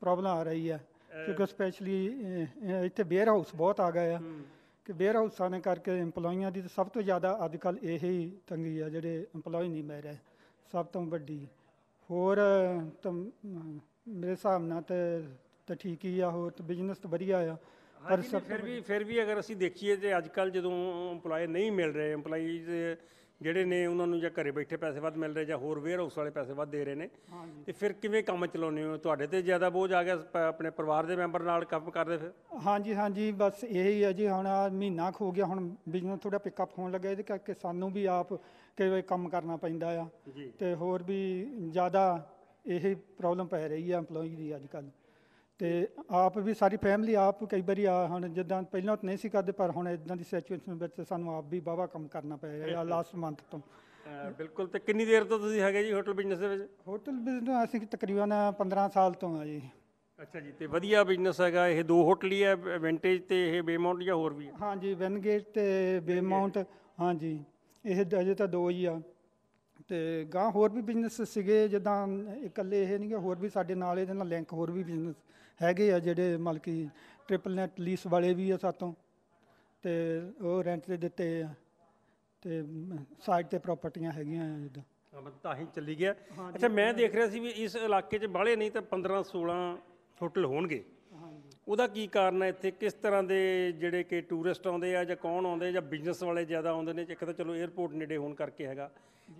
Speaker 3: ਪ੍ਰੋਬਲਮ ਆ ਰਹੀ ਹੈ ਕਿਉਂਕਿ ਸਪੈਸ਼ਲੀ ਇੱਥੇ ਬੇਅਰ ਹਾਊਸ ਬਹੁਤ ਆ ਗਏ ਆ ਕਿ ਬੇਅਰ ਹਾਊਸਾਂ ਨੇ ਕਰਕੇ EMPLOYEES ਦੀ ਸਭ ਤੋਂ ਜ਼ਿਆਦਾ ਅੱਜ ਕੱਲ ਇਹੀ ਤੰਗੀ ਆ ਜਿਹੜੇ EMPLOYEE ਨਹੀਂ ਮਿਲ ਰਹੇ ਸਭ ਤੋਂ ਵੱਡੀ ਹੋਰ ਮੇਰੇ ਹਿਸਾਬ ਨਾਲ ਤੇ ਤਾਂ ਠੀਕ ਹੀ ਆ ਹੋਰ ਤਾਂ ਬਿਜ਼ਨਸ ਤਾਂ ਵਧੀਆ ਆ
Speaker 1: ਪਰ ਫਿਰ ਵੀ ਫਿਰ ਵੀ ਅਗਰ ਅਸੀਂ ਦੇਖੀਏ ਤੇ ਅੱਜ ਕੱਲ ਜਦੋਂ EMPLOYEE ਨਹੀਂ ਮਿਲ ਰਹੇ EMPLOYEES ਜਿਹੜੇ ਨੇ ਉਹਨਾਂ ਨੂੰ ਜਾਂ ਘਰੇ ਬੈਠੇ ਪੈਸੇ ਵੱਧ ਮਿਲ ਰਹੇ ਜਾਂ ਹੋਰ ਵੇਅਰ ਹਾਊਸ ਵਾਲੇ ਪੈਸੇ ਵੱਧ ਦੇ ਰਹੇ ਨੇ ਤੇ ਫਿਰ ਕਿਵੇਂ ਕੰਮ ਚਲਾਉਨੇ ਹੋ ਤੁਹਾਡੇ ਤੇ ਜ਼ਿਆਦਾ ਬੋਝ ਆ ਗਿਆ ਆਪਣੇ ਪਰਿਵਾਰ ਦੇ ਮੈਂਬਰ ਨਾਲ ਕੰਮ ਕਰਦੇ ਫਿਰ
Speaker 3: ਹਾਂਜੀ ਹਾਂਜੀ ਬਸ ਇਹੀ ਹੈ ਜੀ ਹੁਣ ਆ ਮਹੀਨਾ ਖੋ ਗਿਆ ਹੁਣ ਬਿਜ਼ਨਸ ਥੋੜਾ ਪਿਕਅਪ ਹੋਣ ਲੱਗਾ ਇਹਦੇ ਕਰਕੇ ਸਾਨੂੰ ਵੀ ਆਪ ਕਈ ਵਾਰ ਕੰਮ ਕਰਨਾ ਪੈਂਦਾ ਆ ਤੇ ਹੋਰ ਵੀ ਜ਼ਿਆਦਾ ਇਹ ਪ੍ਰੋਬਲਮ ਪੈ ਰਹੀ ਆ ਏਮਪਲੋਈ ਦੀ ਅੱਜ ਕੱਲ੍ਹ ਤੇ ਆਪ ਵੀ ਸਾਰੀ ਫੈਮਿਲੀ ਆਪ ਕਈ ਵਾਰੀ ਆ ਹੁਣ ਜਿੱਦਾਂ ਪਹਿਲਾਂ ਤਾਂ ਨਹੀਂ ਸੀ ਕਰਦੇ ਪਰ ਹੁਣ ਇਦਾਂ ਦੀ ਸਿਚੁਏਸ਼ਨ ਵਿੱਚ ਸਾਨੂੰ ਆਪ ਵੀ ਬਾਵਾ ਕੰਮ ਕਰਨਾ ਪੈ ਰਿਹਾ ਲਾਸਟ ਮੰਥ ਤੋਂ
Speaker 1: ਬਿਲਕੁਲ ਤੇ ਕਿੰਨੀ ਦੇਰ ਤੋਂ ਤੁਸੀਂ ਹੈਗੇ ਜੀ ਹੋਟਲ ਬਿਜ਼ਨਸ ਦੇ ਵਿੱਚ
Speaker 3: ਹੋਟਲ ਬਿਜ਼ਨਸ ਅਸੀਂ ਤਕਰੀਬਨ 15 ਸਾਲ ਤੋਂ ਆ ਜੀ
Speaker 1: ਅੱਛਾ ਜੀ ਤੇ ਵਧੀਆ ਬਿਜ਼ਨਸ ਹੈਗਾ ਇਹ ਦੋ ਹੋਟਲ ਹੀ ਹੈ ਵੈਂਟੇਜ ਤੇ ਇਹ ਬੇਮਾਉਂਟ ਜਾਂ ਹੋਰ ਵੀ ਹੈ
Speaker 3: ਹਾਂਜੀ ਵੈਨਗੇਟ ਤੇ ਬੇਮਾਉਂਟ ਹਾਂਜੀ ਇਹ ਅਜੇ ਤਾਂ ਦੋ ਹੀ ਆ ਤੇ ਗਾਂ ਹੋਰ ਵੀ ਬਿਜ਼ਨਸ ਸੀਗੇ ਜਿੱਦਾਂ ਇਕੱਲੇ ਇਹ ਨਹੀਂ ਹੋਰ ਵੀ ਸਾਡੇ ਨਾਲ ਇਹਦੇ ਨਾਲ ਲਿੰਕ ਹੋਰ ਵੀ ਬਿਜ਼ਨਸ ਹੈਗੇ ਆ ਜਿਹੜੇ ਮਲਕੀ ਟ੍ਰਿਪਲ ਨੈਟ ਲੀਸ ਵਾਲੇ ਵੀ ਆ ਸਾਤੋਂ ਤੇ ਉਹ ਰੈਂਟ ਤੇ ਦਿੱਤੇ ਆ ਤੇ ਸਾਈਡ ਤੇ ਪ੍ਰਾਪਰਟੀਆਂ ਹੈਗੀਆਂ
Speaker 1: ਆ ਜਿੱਦਾਂ ਮਤਲਬ ਤਾਂ ਹੀ ਚੱਲੀ ਗਿਆ ਅੱਛਾ ਮੈਂ ਦੇਖ ਰਿਹਾ ਸੀ ਵੀ ਇਸ ਇਲਾਕੇ 'ਚ ਬਾਹਲੇ ਨਹੀਂ ਤਾਂ 15 16 ਹੋਟਲ ਹੋਣਗੇ ਉਹਦਾ ਕੀ ਕਾਰਨ ਹੈ ਇੱਥੇ ਕਿਸ ਤਰ੍ਹਾਂ ਦੇ ਜਿਹੜੇ ਕਿ ਟੂਰਿਸਟ ਆਉਂਦੇ ਆ ਜਾਂ ਕੌਣ ਆਉਂਦੇ ਜਾਂ ਬਿਜ਼ਨਸ ਵਾਲੇ ਜ਼ਿਆਦਾ ਆਉਂਦੇ ਨੇ ਇੱਕ ਤਾਂ ਚਲੋ 에어ਪੋਰਟ ਨੇੜੇ ਹੋਣ ਕਰਕੇ ਹੈਗਾ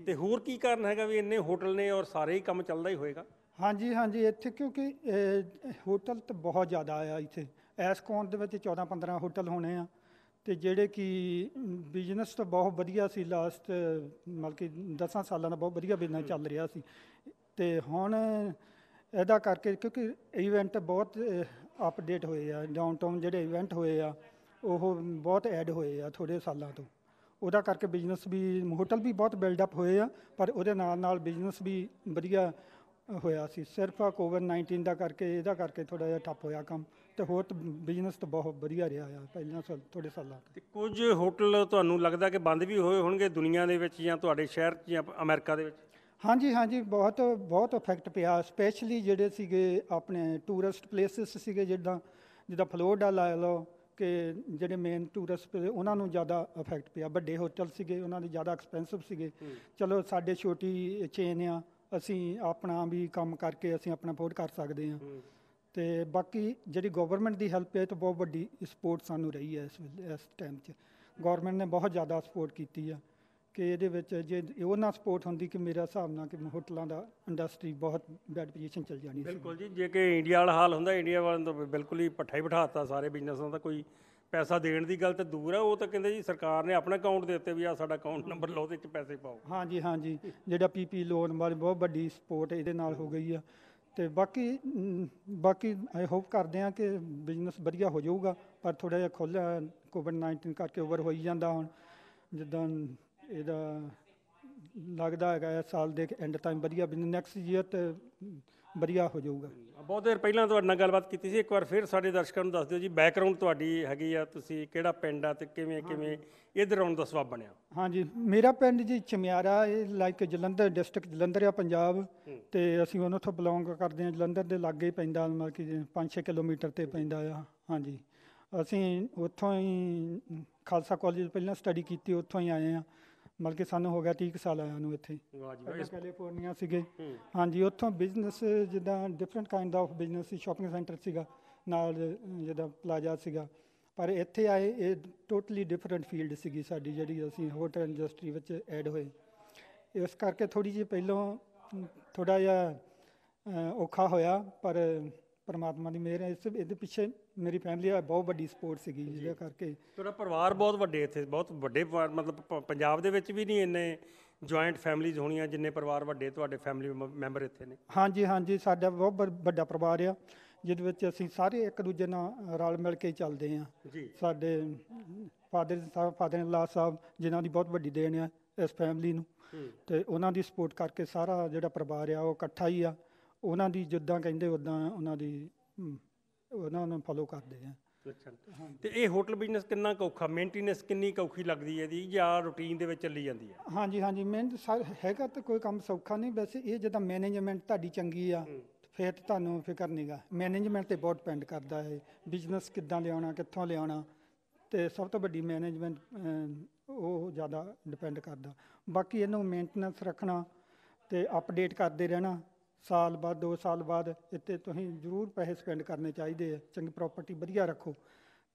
Speaker 1: ਤੇ ਹੋਰ ਕੀ ਕਾਰਨ ਹੈਗਾ ਵੀ ਇੰਨੇ ਹੋਟਲ ਨੇ ਔਰ ਸਾਰੇ ਹੀ ਕੰਮ ਚੱਲਦਾ ਹੀ ਹੋਏਗਾ
Speaker 3: ਹਾਂਜੀ ਹਾਂਜੀ ਇੱਥੇ ਕਿਉਂਕਿ ਹੋਟਲ ਤਾਂ ਬਹੁਤ ਜ਼ਿਆਦਾ ਆ ਇੱਥੇ ਐਸ ਕੋਨ ਦੇ ਵਿੱਚ 14 15 ਹੋਟਲ ਹੋਣੇ ਆ ਤੇ ਜਿਹੜੇ ਕਿ ਬਿਜ਼ਨਸ ਤਾਂ ਬਹੁਤ ਵਧੀਆ ਸੀ ਲਾਸਟ ਮਤਲਬ ਕਿ 10 ਸਾਲਾਂ ਦਾ ਬਹੁਤ ਵਧੀਆ ਬਿਜ਼ਨਸ ਚੱਲ ਰਿਹਾ ਸੀ ਤੇ ਹੁਣ ਇਹਦਾ ਕਰਕੇ ਕਿਉਂਕਿ ਇਵੈਂਟ ਬਹੁਤ ਅਪਡੇਟ ਹੋਏ ਆ ਡਾਊਨਟਾਊਨ ਜਿਹੜੇ ਇਵੈਂਟ ਹੋਏ ਆ ਉਹ ਬਹੁਤ ਐਡ ਹੋਏ ਆ ਥੋੜੇ ਸਾਲਾਂ ਤੋਂ ਉਹਦਾ ਕਰਕੇ ਬਿਜ਼ਨਸ ਵੀ ਹੋਟਲ ਵੀ ਬਹੁਤ ਬਿਲਡ ਅਪ ਹੋਏ ਆ ਪਰ ਉਹਦੇ ਨਾਲ ਨਾਲ ਬਿਜ਼ਨਸ ਵੀ ਵਧੀਆ ਹੋਇਆ ਸੀ ਸਿਰਫ ਆ ਕੋਵਿਡ-19 ਦਾ ਕਰਕੇ ਇਹਦਾ ਕਰਕੇ ਥੋੜਾ ਜਿਹਾ ਠੱਪ ਹੋਇਆ ਕੰਮ ਤੇ ਹੋਰ ਬਿਜ਼ਨਸ ਤਾਂ ਬਹੁਤ ਵਧੀਆ ਰਿਹਾ ਆ ਪਹਿਲਾਂ ਸਾਲ ਥੋੜੇ
Speaker 1: ਸਾਲਾਂ ਤੇ ਕੁਝ ਹੋਟਲ ਤੁਹਾਨੂੰ ਲੱਗਦਾ ਕਿ ਬੰਦ ਵੀ ਹੋਏ ਹੋਣਗੇ ਦੁਨੀਆ ਦੇ ਵਿੱਚ ਜਾਂ ਤੁਹਾਡੇ ਸ਼ਹਿਰ 'ਚ ਜਾਂ ਅਮਰੀਕਾ ਦੇ ਵਿੱਚ
Speaker 3: ਹਾਂਜੀ ਹਾਂਜੀ ਬਹੁਤ ਬਹੁਤ ਇਫੈਕਟ ਪਿਆ ਸਪੈਸ਼ਲੀ ਜਿਹੜੇ ਸੀਗੇ ਆਪਣੇ ਟੂਰਿਸਟ ਪਲੇਸਸ ਸੀਗੇ ਜਿੱਦਾਂ ਜਿੱਦਾਂ ਫਲੋਰਡਾ ਲਾ ਲਓ ਕਿ ਜਿਹੜੇ ਮੇਨ ਟੂਰਿਸਟ ਉਹਨਾਂ ਨੂੰ ਜ਼ਿਆਦਾ ਇਫੈਕਟ ਪਿਆ ਵੱਡੇ ਹੋਟਲ ਸੀਗੇ ਉਹਨਾਂ ਦੇ ਜ਼ਿਆਦਾ ਐਕਸਪੈਂਸਿਵ ਸੀਗੇ ਚਲੋ ਸਾਡੇ ਛੋਟੀ ਚੇਨ ਆ ਅਸੀਂ ਆਪਣਾ ਵੀ ਕੰਮ ਕਰਕੇ ਅਸੀਂ ਆਪਣਾ ਅਫੋਰਡ ਕਰ ਸਕਦੇ ਹਾਂ ਤੇ ਬਾਕੀ ਜਿਹੜੀ ਗਵਰਨਮੈਂਟ ਦੀ ਹੈਲਪ ਹੈ ਤਾਂ ਬਹੁਤ ਵੱਡੀ ਸਪੋਰਟ ਸਾਨੂੰ ਰਹੀ ਹੈ ਇਸ ਇਸ ਟਾਈਮ 'ਚ ਗਵਰਨਮੈਂਟ ਨੇ ਬਹੁਤ ਜ਼ਿਆਦਾ ਸਪੋਰਟ ਕੀਤੀ ਆ ਕਿ ਇਹਦੇ ਵਿੱਚ ਜੇ ਉਹਨਾਂ ਸਪੋਰਟ ਹੁੰਦੀ ਕਿ ਮੇਰੇ ਹਿਸਾਬ ਨਾਲ ਕਿ ਹੋਟਲਾਂ ਦਾ ਇੰਡਸਟਰੀ ਬਹੁਤ ਬੈਡ ਪੋਜੀਸ਼ਨ ਚਲ ਜਾਣੀ ਸੀ ਬਿਲਕੁਲ
Speaker 1: ਜੀ ਜੇ ਕਿ ਇੰਡੀਆ ਵਾਲਾ ਹਾਲ ਹੁੰਦਾ ਇੰਡੀਆ ਵਾਲਿਆਂ ਤੋਂ ਬਿਲਕੁਲ ਹੀ ਪੱਠਾ ਹੀ ਬਿਠਾਤਾ ਸਾਰੇ ਬਿਜ਼ਨਸਾਂ ਦਾ ਕੋਈ ਪੈਸਾ ਦੇਣ ਦੀ ਗੱਲ ਤਾਂ ਦੂਰ ਹੈ ਉਹ ਤਾਂ ਕਹਿੰਦੇ ਜੀ ਸਰਕਾਰ ਨੇ ਆਪਣਾ ਅਕਾਊਂਟ ਦੇ ਉੱਤੇ ਵੀ ਆ ਸਾਡਾ ਅਕਾਊਂਟ ਨੰਬਰ ਲਓ ਤੇ ਚ ਪੈਸੇ ਪਾਓ
Speaker 3: ਹਾਂਜੀ ਹਾਂਜੀ ਜਿਹੜਾ ਪੀਪੀ ਲੋਨ ਵਾਲੀ ਬਹੁਤ ਵੱਡੀ ਸਪੋਰਟ ਇਹਦੇ ਨਾਲ ਹੋ ਗਈ ਆ ਤੇ ਬਾਕੀ ਬਾਕੀ ਆਈ ਹੋਪ ਕਰਦੇ ਆ ਕਿ ਬਿਜ਼ਨਸ ਵਧੀਆ ਹੋ ਜਾਊਗਾ ਪਰ ਥੋੜਾ ਜਿਹਾ ਖੁੱਲਿਆ ਕੋਵਿਡ 19 ਕਰਕੇ ਓਵਰ ਹੋਈ ਜਾਂਦਾ ਹੁਣ ਜਿੱਦਾਂ ਇਹਦਾ ਲੱਗਦਾ ਹੈਗਾ ਇਸ ਸਾਲ ਦੇ ਐਂਡ ਟਾਈਮ ਵਧੀਆ ਬਿਜ਼ਨਸ ਨੈਕਸਟ ਈਅਰ ਤੇ ਵਧੀਆ ਹੋ ਜਾਊਗਾ
Speaker 1: ਬਹੁਤ ਦੇਰ ਪਹਿਲਾਂ ਤੁਹਾਡੇ ਨਾਲ ਗੱਲਬਾਤ ਕੀਤੀ ਸੀ ਇੱਕ ਵਾਰ ਫਿਰ ਸਾਡੇ ਦਰਸ਼ਕਾਂ ਨੂੰ ਦੱਸ ਦਿਓ ਜੀ ਬੈਕਗ੍ਰਾਉਂਡ ਤੁਹਾਡੀ ਹੈਗੀ ਆ ਤੁਸੀਂ ਕਿਹੜਾ ਪਿੰਡ ਆ ਤੇ ਕਿਵੇਂ ਕਿਵੇਂ ਇਧਰ ਆਉਣ ਦਾ ਸਬਬ ਬਣਿਆ
Speaker 3: ਹਾਂਜੀ ਮੇਰਾ ਪਿੰਡ ਜੀ ਚਮਿਆਰਾ ਇਹ ਲਾਈਕ ਜਲੰਧਰ ਡਿਸਟ੍ਰਿਕਟ ਜਲੰਧਰ ਆ ਪੰਜਾਬ ਤੇ ਅਸੀਂ ਉਹਨਾਂ ਤੋਂ ਬਿਲੋਂਗ ਕਰਦੇ ਹਾਂ ਜਲੰਧਰ ਦੇ ਲਾਗੇ ਹੀ ਪੈਂਦਾ ਮਤਲਬ ਕਿ 5-6 ਕਿਲੋਮੀਟਰ ਤੇ ਪੈਂਦਾ ਆ ਹਾਂਜੀ ਅਸੀਂ ਉੱਥੋਂ ਹੀ ਖਾਲਸਾ ਕਾਲਜ ਪਹਿਲਾਂ ਸਟੱਡੀ ਕੀਤੀ ਉੱਥੋਂ ਹੀ ਆਏ ਆ ਮਤਲਬ ਕਿ ਸਾਨੂੰ ਹੋ ਗਿਆ 30 ਸਾਲ ਆਇਆ ਨੂੰ ਇੱਥੇ
Speaker 1: ਵਾਹ ਜੀ ਕੈਲੀਫੋਰਨੀਆ ਸੀਗੇ
Speaker 3: ਹਾਂਜੀ ਉੱਥੋਂ ਬਿਜ਼ਨਸ ਜਿੱਦਾਂ ਡਿਫਰੈਂਟ ਕਾਈਂਡ ਆਫ ਬਿਜ਼ਨਸ ਸੀ ਸ਼ਾਪਿੰਗ ਸੈਂਟਰ ਸੀਗਾ ਨਾਲ ਜਿੱਦਾਂ ਪਲਾਜ਼ਾ ਸੀਗਾ ਪਰ ਇੱਥੇ ਆਏ ਇਹ ਟੋਟਲੀ ਡਿਫਰੈਂਟ ਫੀਲਡ ਸੀਗੀ ਸਾਡੀ ਜਿਹੜੀ ਅਸੀਂ ਹੋਟਲ ਇੰਡਸਟਰੀ ਵਿੱਚ ਐਡ ਹੋਏ ਇਸ ਕਰਕੇ ਥੋੜੀ ਜਿਹੀ ਪਹਿਲਾਂ ਥੋੜਾ ਜਿਹਾ ਔਖਾ ਹੋਇਆ ਪਰ ਪਰਮਾਤਮਾ ਦੀ ਮਿਹਰ ਹੈ ਇਸ ਇਹਦੇ ਪਿੱਛੇ ਮੇਰੀ ਫੈਮਿਲੀ ਆ ਬਹੁਤ ਵੱਡੀ ਸਪੋਰਟ ਸੀਗੀ ਜਿਹਦੇ ਕਰਕੇ
Speaker 1: ਤੁਹਾਡਾ ਪਰਿਵਾਰ ਬਹੁਤ ਵੱਡੇ ਇੱਥੇ ਬਹੁਤ ਵੱਡੇ ਪਰਿਵਾਰ ਮਤਲਬ ਪੰਜਾਬ ਦੇ ਵਿੱਚ ਵੀ ਨਹੀਂ ਇੰਨੇ ਜੁਆਇੰਟ ਫੈਮਿਲੀਜ਼ ਹੋਣੀਆਂ ਜਿੰਨੇ ਪਰਿਵਾਰ ਵੱਡੇ ਤੁਹਾਡੇ ਫੈਮਿਲੀ ਮੈਂਬਰ ਇੱਥੇ ਨੇ
Speaker 3: ਹਾਂਜੀ ਹਾਂਜੀ ਸਾਡਾ ਬਹੁਤ ਵੱਡਾ ਪਰਿਵਾਰ ਆ ਜਿਹਦੇ ਵਿੱਚ ਅਸੀਂ ਸਾਰੇ ਇੱਕ ਦੂਜੇ ਨਾਲ ਰਲ ਮਿਲ ਕੇ ਚੱਲਦੇ ਆ ਜੀ ਸਾਡੇ ਫਾਦਰ ਸਾਹਿਬ ਫਾਦਰ ਇਨ ਸਾਹਿਬ ਜਿਨ੍ਹਾਂ ਦੀ ਬਹੁਤ ਵੱਡੀ ਦੇਣ ਆ ਇਸ ਫੈਮਿਲੀ ਨੂੰ ਤੇ ਉਹਨਾਂ ਦੀ ਸਪੋਰਟ ਕਰਕੇ ਸਾਰਾ ਜਿਹੜਾ ਪਰਿਵਾਰ ਆ ਉਹ ਇਕੱਠਾ ਹੀ ਆ ਉਹਨਾਂ ਦੀ ਜਿੱਦਾਂ ਕਹਿੰਦੇ ਉਦਾਂ ਉਹਨਾਂ ਦੀ ਉਹਨਾਂ ਨੂੰ ਫੋਲੋ ਕਰਦੇ ਆ
Speaker 1: ਅੱਛਾ ਤੇ ਇਹ ਹੋਟਲ ਬਿਜ਼ਨਸ ਕਿੰਨਾ ਕੌਖਾ ਮੇਨਟੇਨੈਂਸ ਕਿੰਨੀ ਕੌਖੀ ਲੱਗਦੀ ਹੈ ਜੀ ਜਾਂ ਰੁਟੀਨ ਦੇ ਵਿੱਚ ਚੱਲੀ ਜਾਂਦੀ ਹੈ
Speaker 3: ਹਾਂਜੀ ਹਾਂਜੀ ਮੈਂ ਸਰ ਹੈਗਾ ਤਾਂ ਕੋਈ ਕੰਮ ਸੌਖਾ ਨਹੀਂ ਵੈਸੇ ਇਹ ਜਦੋਂ ਮੈਨੇਜਮੈਂਟ ਤੁਹਾਡੀ ਚੰਗੀ ਆ ਫਿਰ ਤੁਹਾਨੂੰ ਫਿਕਰ ਨਹੀਂਗਾ ਮੈਨੇਜਮੈਂਟ ਤੇ ਬਹੁਤ ਡਿਪੈਂਡ ਕਰਦਾ ਹੈ ਬਿਜ਼ਨਸ ਕਿੱਦਾਂ ਲਿਆਉਣਾ ਕਿੱਥੋਂ ਲਿਆਉਣਾ ਤੇ ਸਭ ਤੋਂ ਵੱਡੀ ਮੈਨੇਜਮੈਂਟ ਉਹ ਜ਼ਿਆਦਾ ਡਿਪੈਂਡ ਕਰਦਾ ਬਾਕੀ ਇਹਨੂੰ ਮੇਨਟੇਨੈਂਸ ਰੱਖਣਾ ਤੇ ਅਪਡੇਟ ਕਰਦੇ ਰਹਿਣਾ ਸਾਲ ਬਾਅਦ 2 ਸਾਲ ਬਾਅਦ ਇੱਥੇ ਤੁਸੀਂ ਜ਼ਰੂਰ ਪੈਸੇ ਸਪੈਂਡ ਕਰਨੇ ਚਾਹੀਦੇ ਆ ਚੰਗੀ ਪ੍ਰਾਪਰਟੀ ਵਧੀਆ ਰੱਖੋ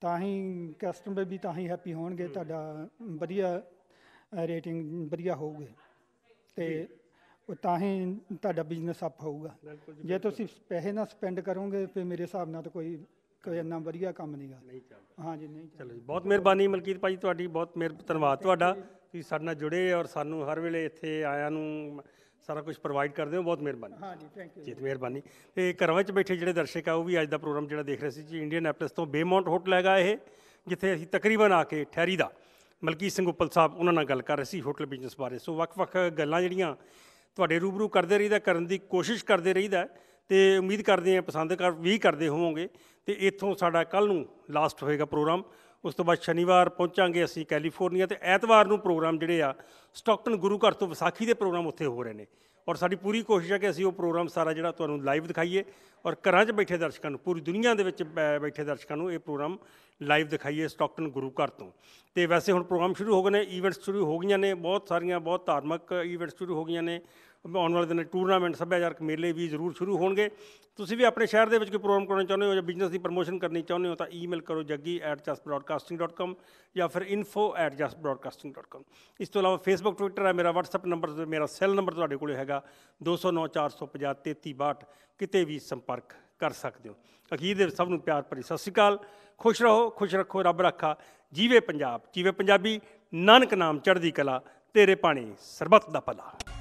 Speaker 3: ਤਾਂ ਹੀ ਕਸਟਮਰ ਵੀ ਤਾਂ ਹੀ ਹੈਪੀ ਹੋਣਗੇ ਤੁਹਾਡਾ ਵਧੀਆ ਰੇਟਿੰਗ ਵਧੀਆ ਹੋਊਗੀ ਤੇ ਉਹ ਤਾਂ ਹੀ ਤੁਹਾਡਾ ਬਿਜ਼ਨਸ ਅਪ ਹੋਊਗਾ ਜੇ ਤੁਸੀਂ ਪੈਸੇ ਨਾ ਸਪੈਂਡ ਕਰੋਗੇ ਫਿਰ ਮੇਰੇ ਹਿਸਾਬ ਨਾਲ ਤਾਂ ਕੋਈ ਕੋਈ ਇੰਨਾ ਵਧੀਆ ਕੰਮ ਨਹੀਂਗਾ ਹਾਂਜੀ ਨਹੀਂ ਚਲੋ ਜੀ ਬਹੁਤ ਮਿਹਰਬਾਨੀ
Speaker 1: ਮਲਕੀਤ ਭਾਈ ਤੁਹਾਡੀ ਬਹੁਤ ਮਿਹਰ ਧੰਨਵਾਦ ਤੁਹਾਡਾ ਤੁਸੀਂ ਸਾਡੇ ਨਾਲ ਜੁੜੇ ਔਰ ਸਾਨੂੰ ਹਰ ਵੇਲੇ ਇੱਥੇ ਆਇਆਂ ਨੂੰ ਸਾਰਾ ਕੁਝ ਪ੍ਰੋਵਾਈਡ ਕਰਦੇ ਹੋ ਬਹੁਤ ਮਿਹਰਬਾਨੀ ਜੀ ਥੈਂਕ ਯੂ ਜੀ ਮਿਹਰਬਾਨੀ ਤੇ ਘਰਾਂ ਵਿੱਚ ਬੈਠੇ ਜਿਹੜੇ ਦਰਸ਼ਕ ਆ ਉਹ ਵੀ ਅੱਜ ਦਾ ਪ੍ਰੋਗਰਾਮ ਜਿਹੜਾ ਦੇਖ ਰਹੇ ਸੀ ਜੀ ਇੰਡੀਅਨ ਐਪਲਸ ਤੋਂ ਬੇਮੌਂਟ ਹੋਟਲ ਹੈਗਾ ਇਹ ਜਿੱਥੇ ਅਸੀਂ ਤਕਰੀਬਨ ਆ ਕੇ ਠਹਿਰੀ ਦਾ ਮਲਕੀ ਸਿੰਘ ਉਪਲ ਸਾਹਿਬ ਉਹਨਾਂ ਨਾਲ ਗੱਲ ਕਰ ਰਹੇ ਸੀ ਹੋਟਲ ਬਿਜ਼ਨਸ ਬਾਰੇ ਸੋ ਵੱਖ-ਵੱਖ ਗੱਲਾਂ ਜਿਹੜੀਆਂ ਤੁਹਾਡੇ ਰੂਬਰੂ ਕਰਦੇ ਰਹੀਦਾ ਕਰਨ ਦੀ ਕੋਸ਼ਿਸ਼ ਕਰਦੇ ਰਹੀਦਾ ਤੇ ਉਮੀਦ ਕਰਦੇ ਆ ਪਸੰਦ ਕਰ ਵੀ ਕਰਦੇ ਹੋਵੋਗੇ ਤੇ ਇੱਥੋਂ ਸਾਡਾ ਕੱਲ ਨੂੰ ਲਾਸਟ ਹੋਏਗਾ ਪ੍ਰੋਗਰਾਮ ਉਸ ਤੋਂ ਬਾਅਦ ਸ਼ਨੀਵਾਰ ਪਹੁੰਚਾਂਗੇ ਅਸੀਂ ਕੈਲੀਫੋਰਨੀਆ ਤੇ ਐਤਵਾਰ ਨੂੰ ਪ੍ਰੋਗਰਾਮ ਜਿਹੜੇ ਆ ਸਟਾਕਟਨ ਗੁਰੂ ਘਰ ਤੋਂ ਵਿਸਾਖੀ ਦੇ ਪ੍ਰੋਗਰਾਮ ਉੱਥੇ ਹੋ ਰਹੇ ਨੇ ਔਰ ਸਾਡੀ ਪੂਰੀ ਕੋਸ਼ਿਸ਼ ਹੈ ਕਿ ਅਸੀਂ ਉਹ ਪ੍ਰੋਗਰਾਮ ਸਾਰਾ ਜਿਹੜਾ ਤੁਹਾਨੂੰ ਲਾਈਵ ਦਿਖਾਈਏ ਔਰ ਘਰਾਂ 'ਚ ਬੈਠੇ ਦਰਸ਼ਕਾਂ ਨੂੰ ਪੂਰੀ ਦੁਨੀਆ ਦੇ ਵਿੱਚ ਬੈਠੇ ਦਰਸ਼ਕਾਂ ਨੂੰ ਇਹ ਪ੍ਰੋਗਰਾਮ ਲਾਈਵ ਦਿਖਾਈਏ ਸਟਾਕਟਨ ਗੁਰੂ ਘਰ ਤੋਂ ਤੇ ਵੈਸੇ ਹੁਣ ਪ੍ਰੋਗਰਾਮ ਸ਼ੁਰੂ ਹੋ ਗਏ ਨੇ ਈਵੈਂਟਸ ਸ਼ੁਰੂ ਹੋ ਗਈਆਂ ਨੇ ਬਹੁਤ ਸਾਰੀਆਂ ਬਹੁਤ ਧਾਰਮਿਕ ਈਵੈਂਟਸ ਸ਼ੁਰੂ ਹੋ ਗਈਆਂ ਨੇ ਆਉਣ ਵਾਲੇ ਦਿਨਾਂ ਟੂਰਨਾਮੈਂਟ ਸੱਭਿਆਚਾਰਕ ਮੇਲੇ ਵੀ ਜ਼ਰੂਰ ਸ਼ੁਰੂ ਹੋਣਗੇ ਤੁਸੀਂ ਵੀ ਆਪਣੇ ਸ਼ਹਿਰ ਦੇ ਵਿੱਚ ਕੋਈ ਪ੍ਰੋਗਰਾਮ ਕਰਾਉਣਾ ਚਾਹੁੰਦੇ ਹੋ ਜਾਂ ਬਿਜ਼ਨਸ ਦੀ ਪ੍ਰੋਮੋਸ਼ਨ ਕਰਨੀ ਚਾਹੁੰਦੇ ਹੋ ਤਾਂ ਈਮੇਲ ਕਰੋ jaggi@justbroadcasting.com ਜਾਂ ਫਿਰ info@justbroadcasting.com ਇਸ ਤੋਂ ਇਲਾਵਾ ਫੇਸਬੁੱਕ ਟਵਿੱਟਰ ਹੈ ਮੇਰਾ WhatsApp ਨੰਬਰ ਤੇ ਮੇਰਾ ਸੈੱਲ ਨੰਬਰ ਤੁਹਾਡੇ ਕੋਲੇ ਹੈਗਾ 2094503362 ਕਿਤੇ ਵੀ ਸੰਪਰਕ ਕਰ ਸਕਦੇ ਹੋ ਅਕੀਰ ਦੇ ਸਭ ਨੂੰ ਪਿਆਰ ਭਰੀ ਸਤਿ ਸ਼੍ਰੀ ਅਕਾਲ ਖੁਸ਼ ਰਹੋ ਖੁਸ਼ ਰੱਖੋ ਰੱਬ ਰੱਖਾ ਜੀਵੇ ਪੰਜਾਬ ਜੀਵੇ ਪੰਜਾਬੀ ਨਾਨਕ ਨਾਮ ਚੜ੍ਹਦੀ ਕਲਾ ਤੇਰੇ ਪਾਣੀ ਸਰਬੱਤ ਦਾ ਭਲਾ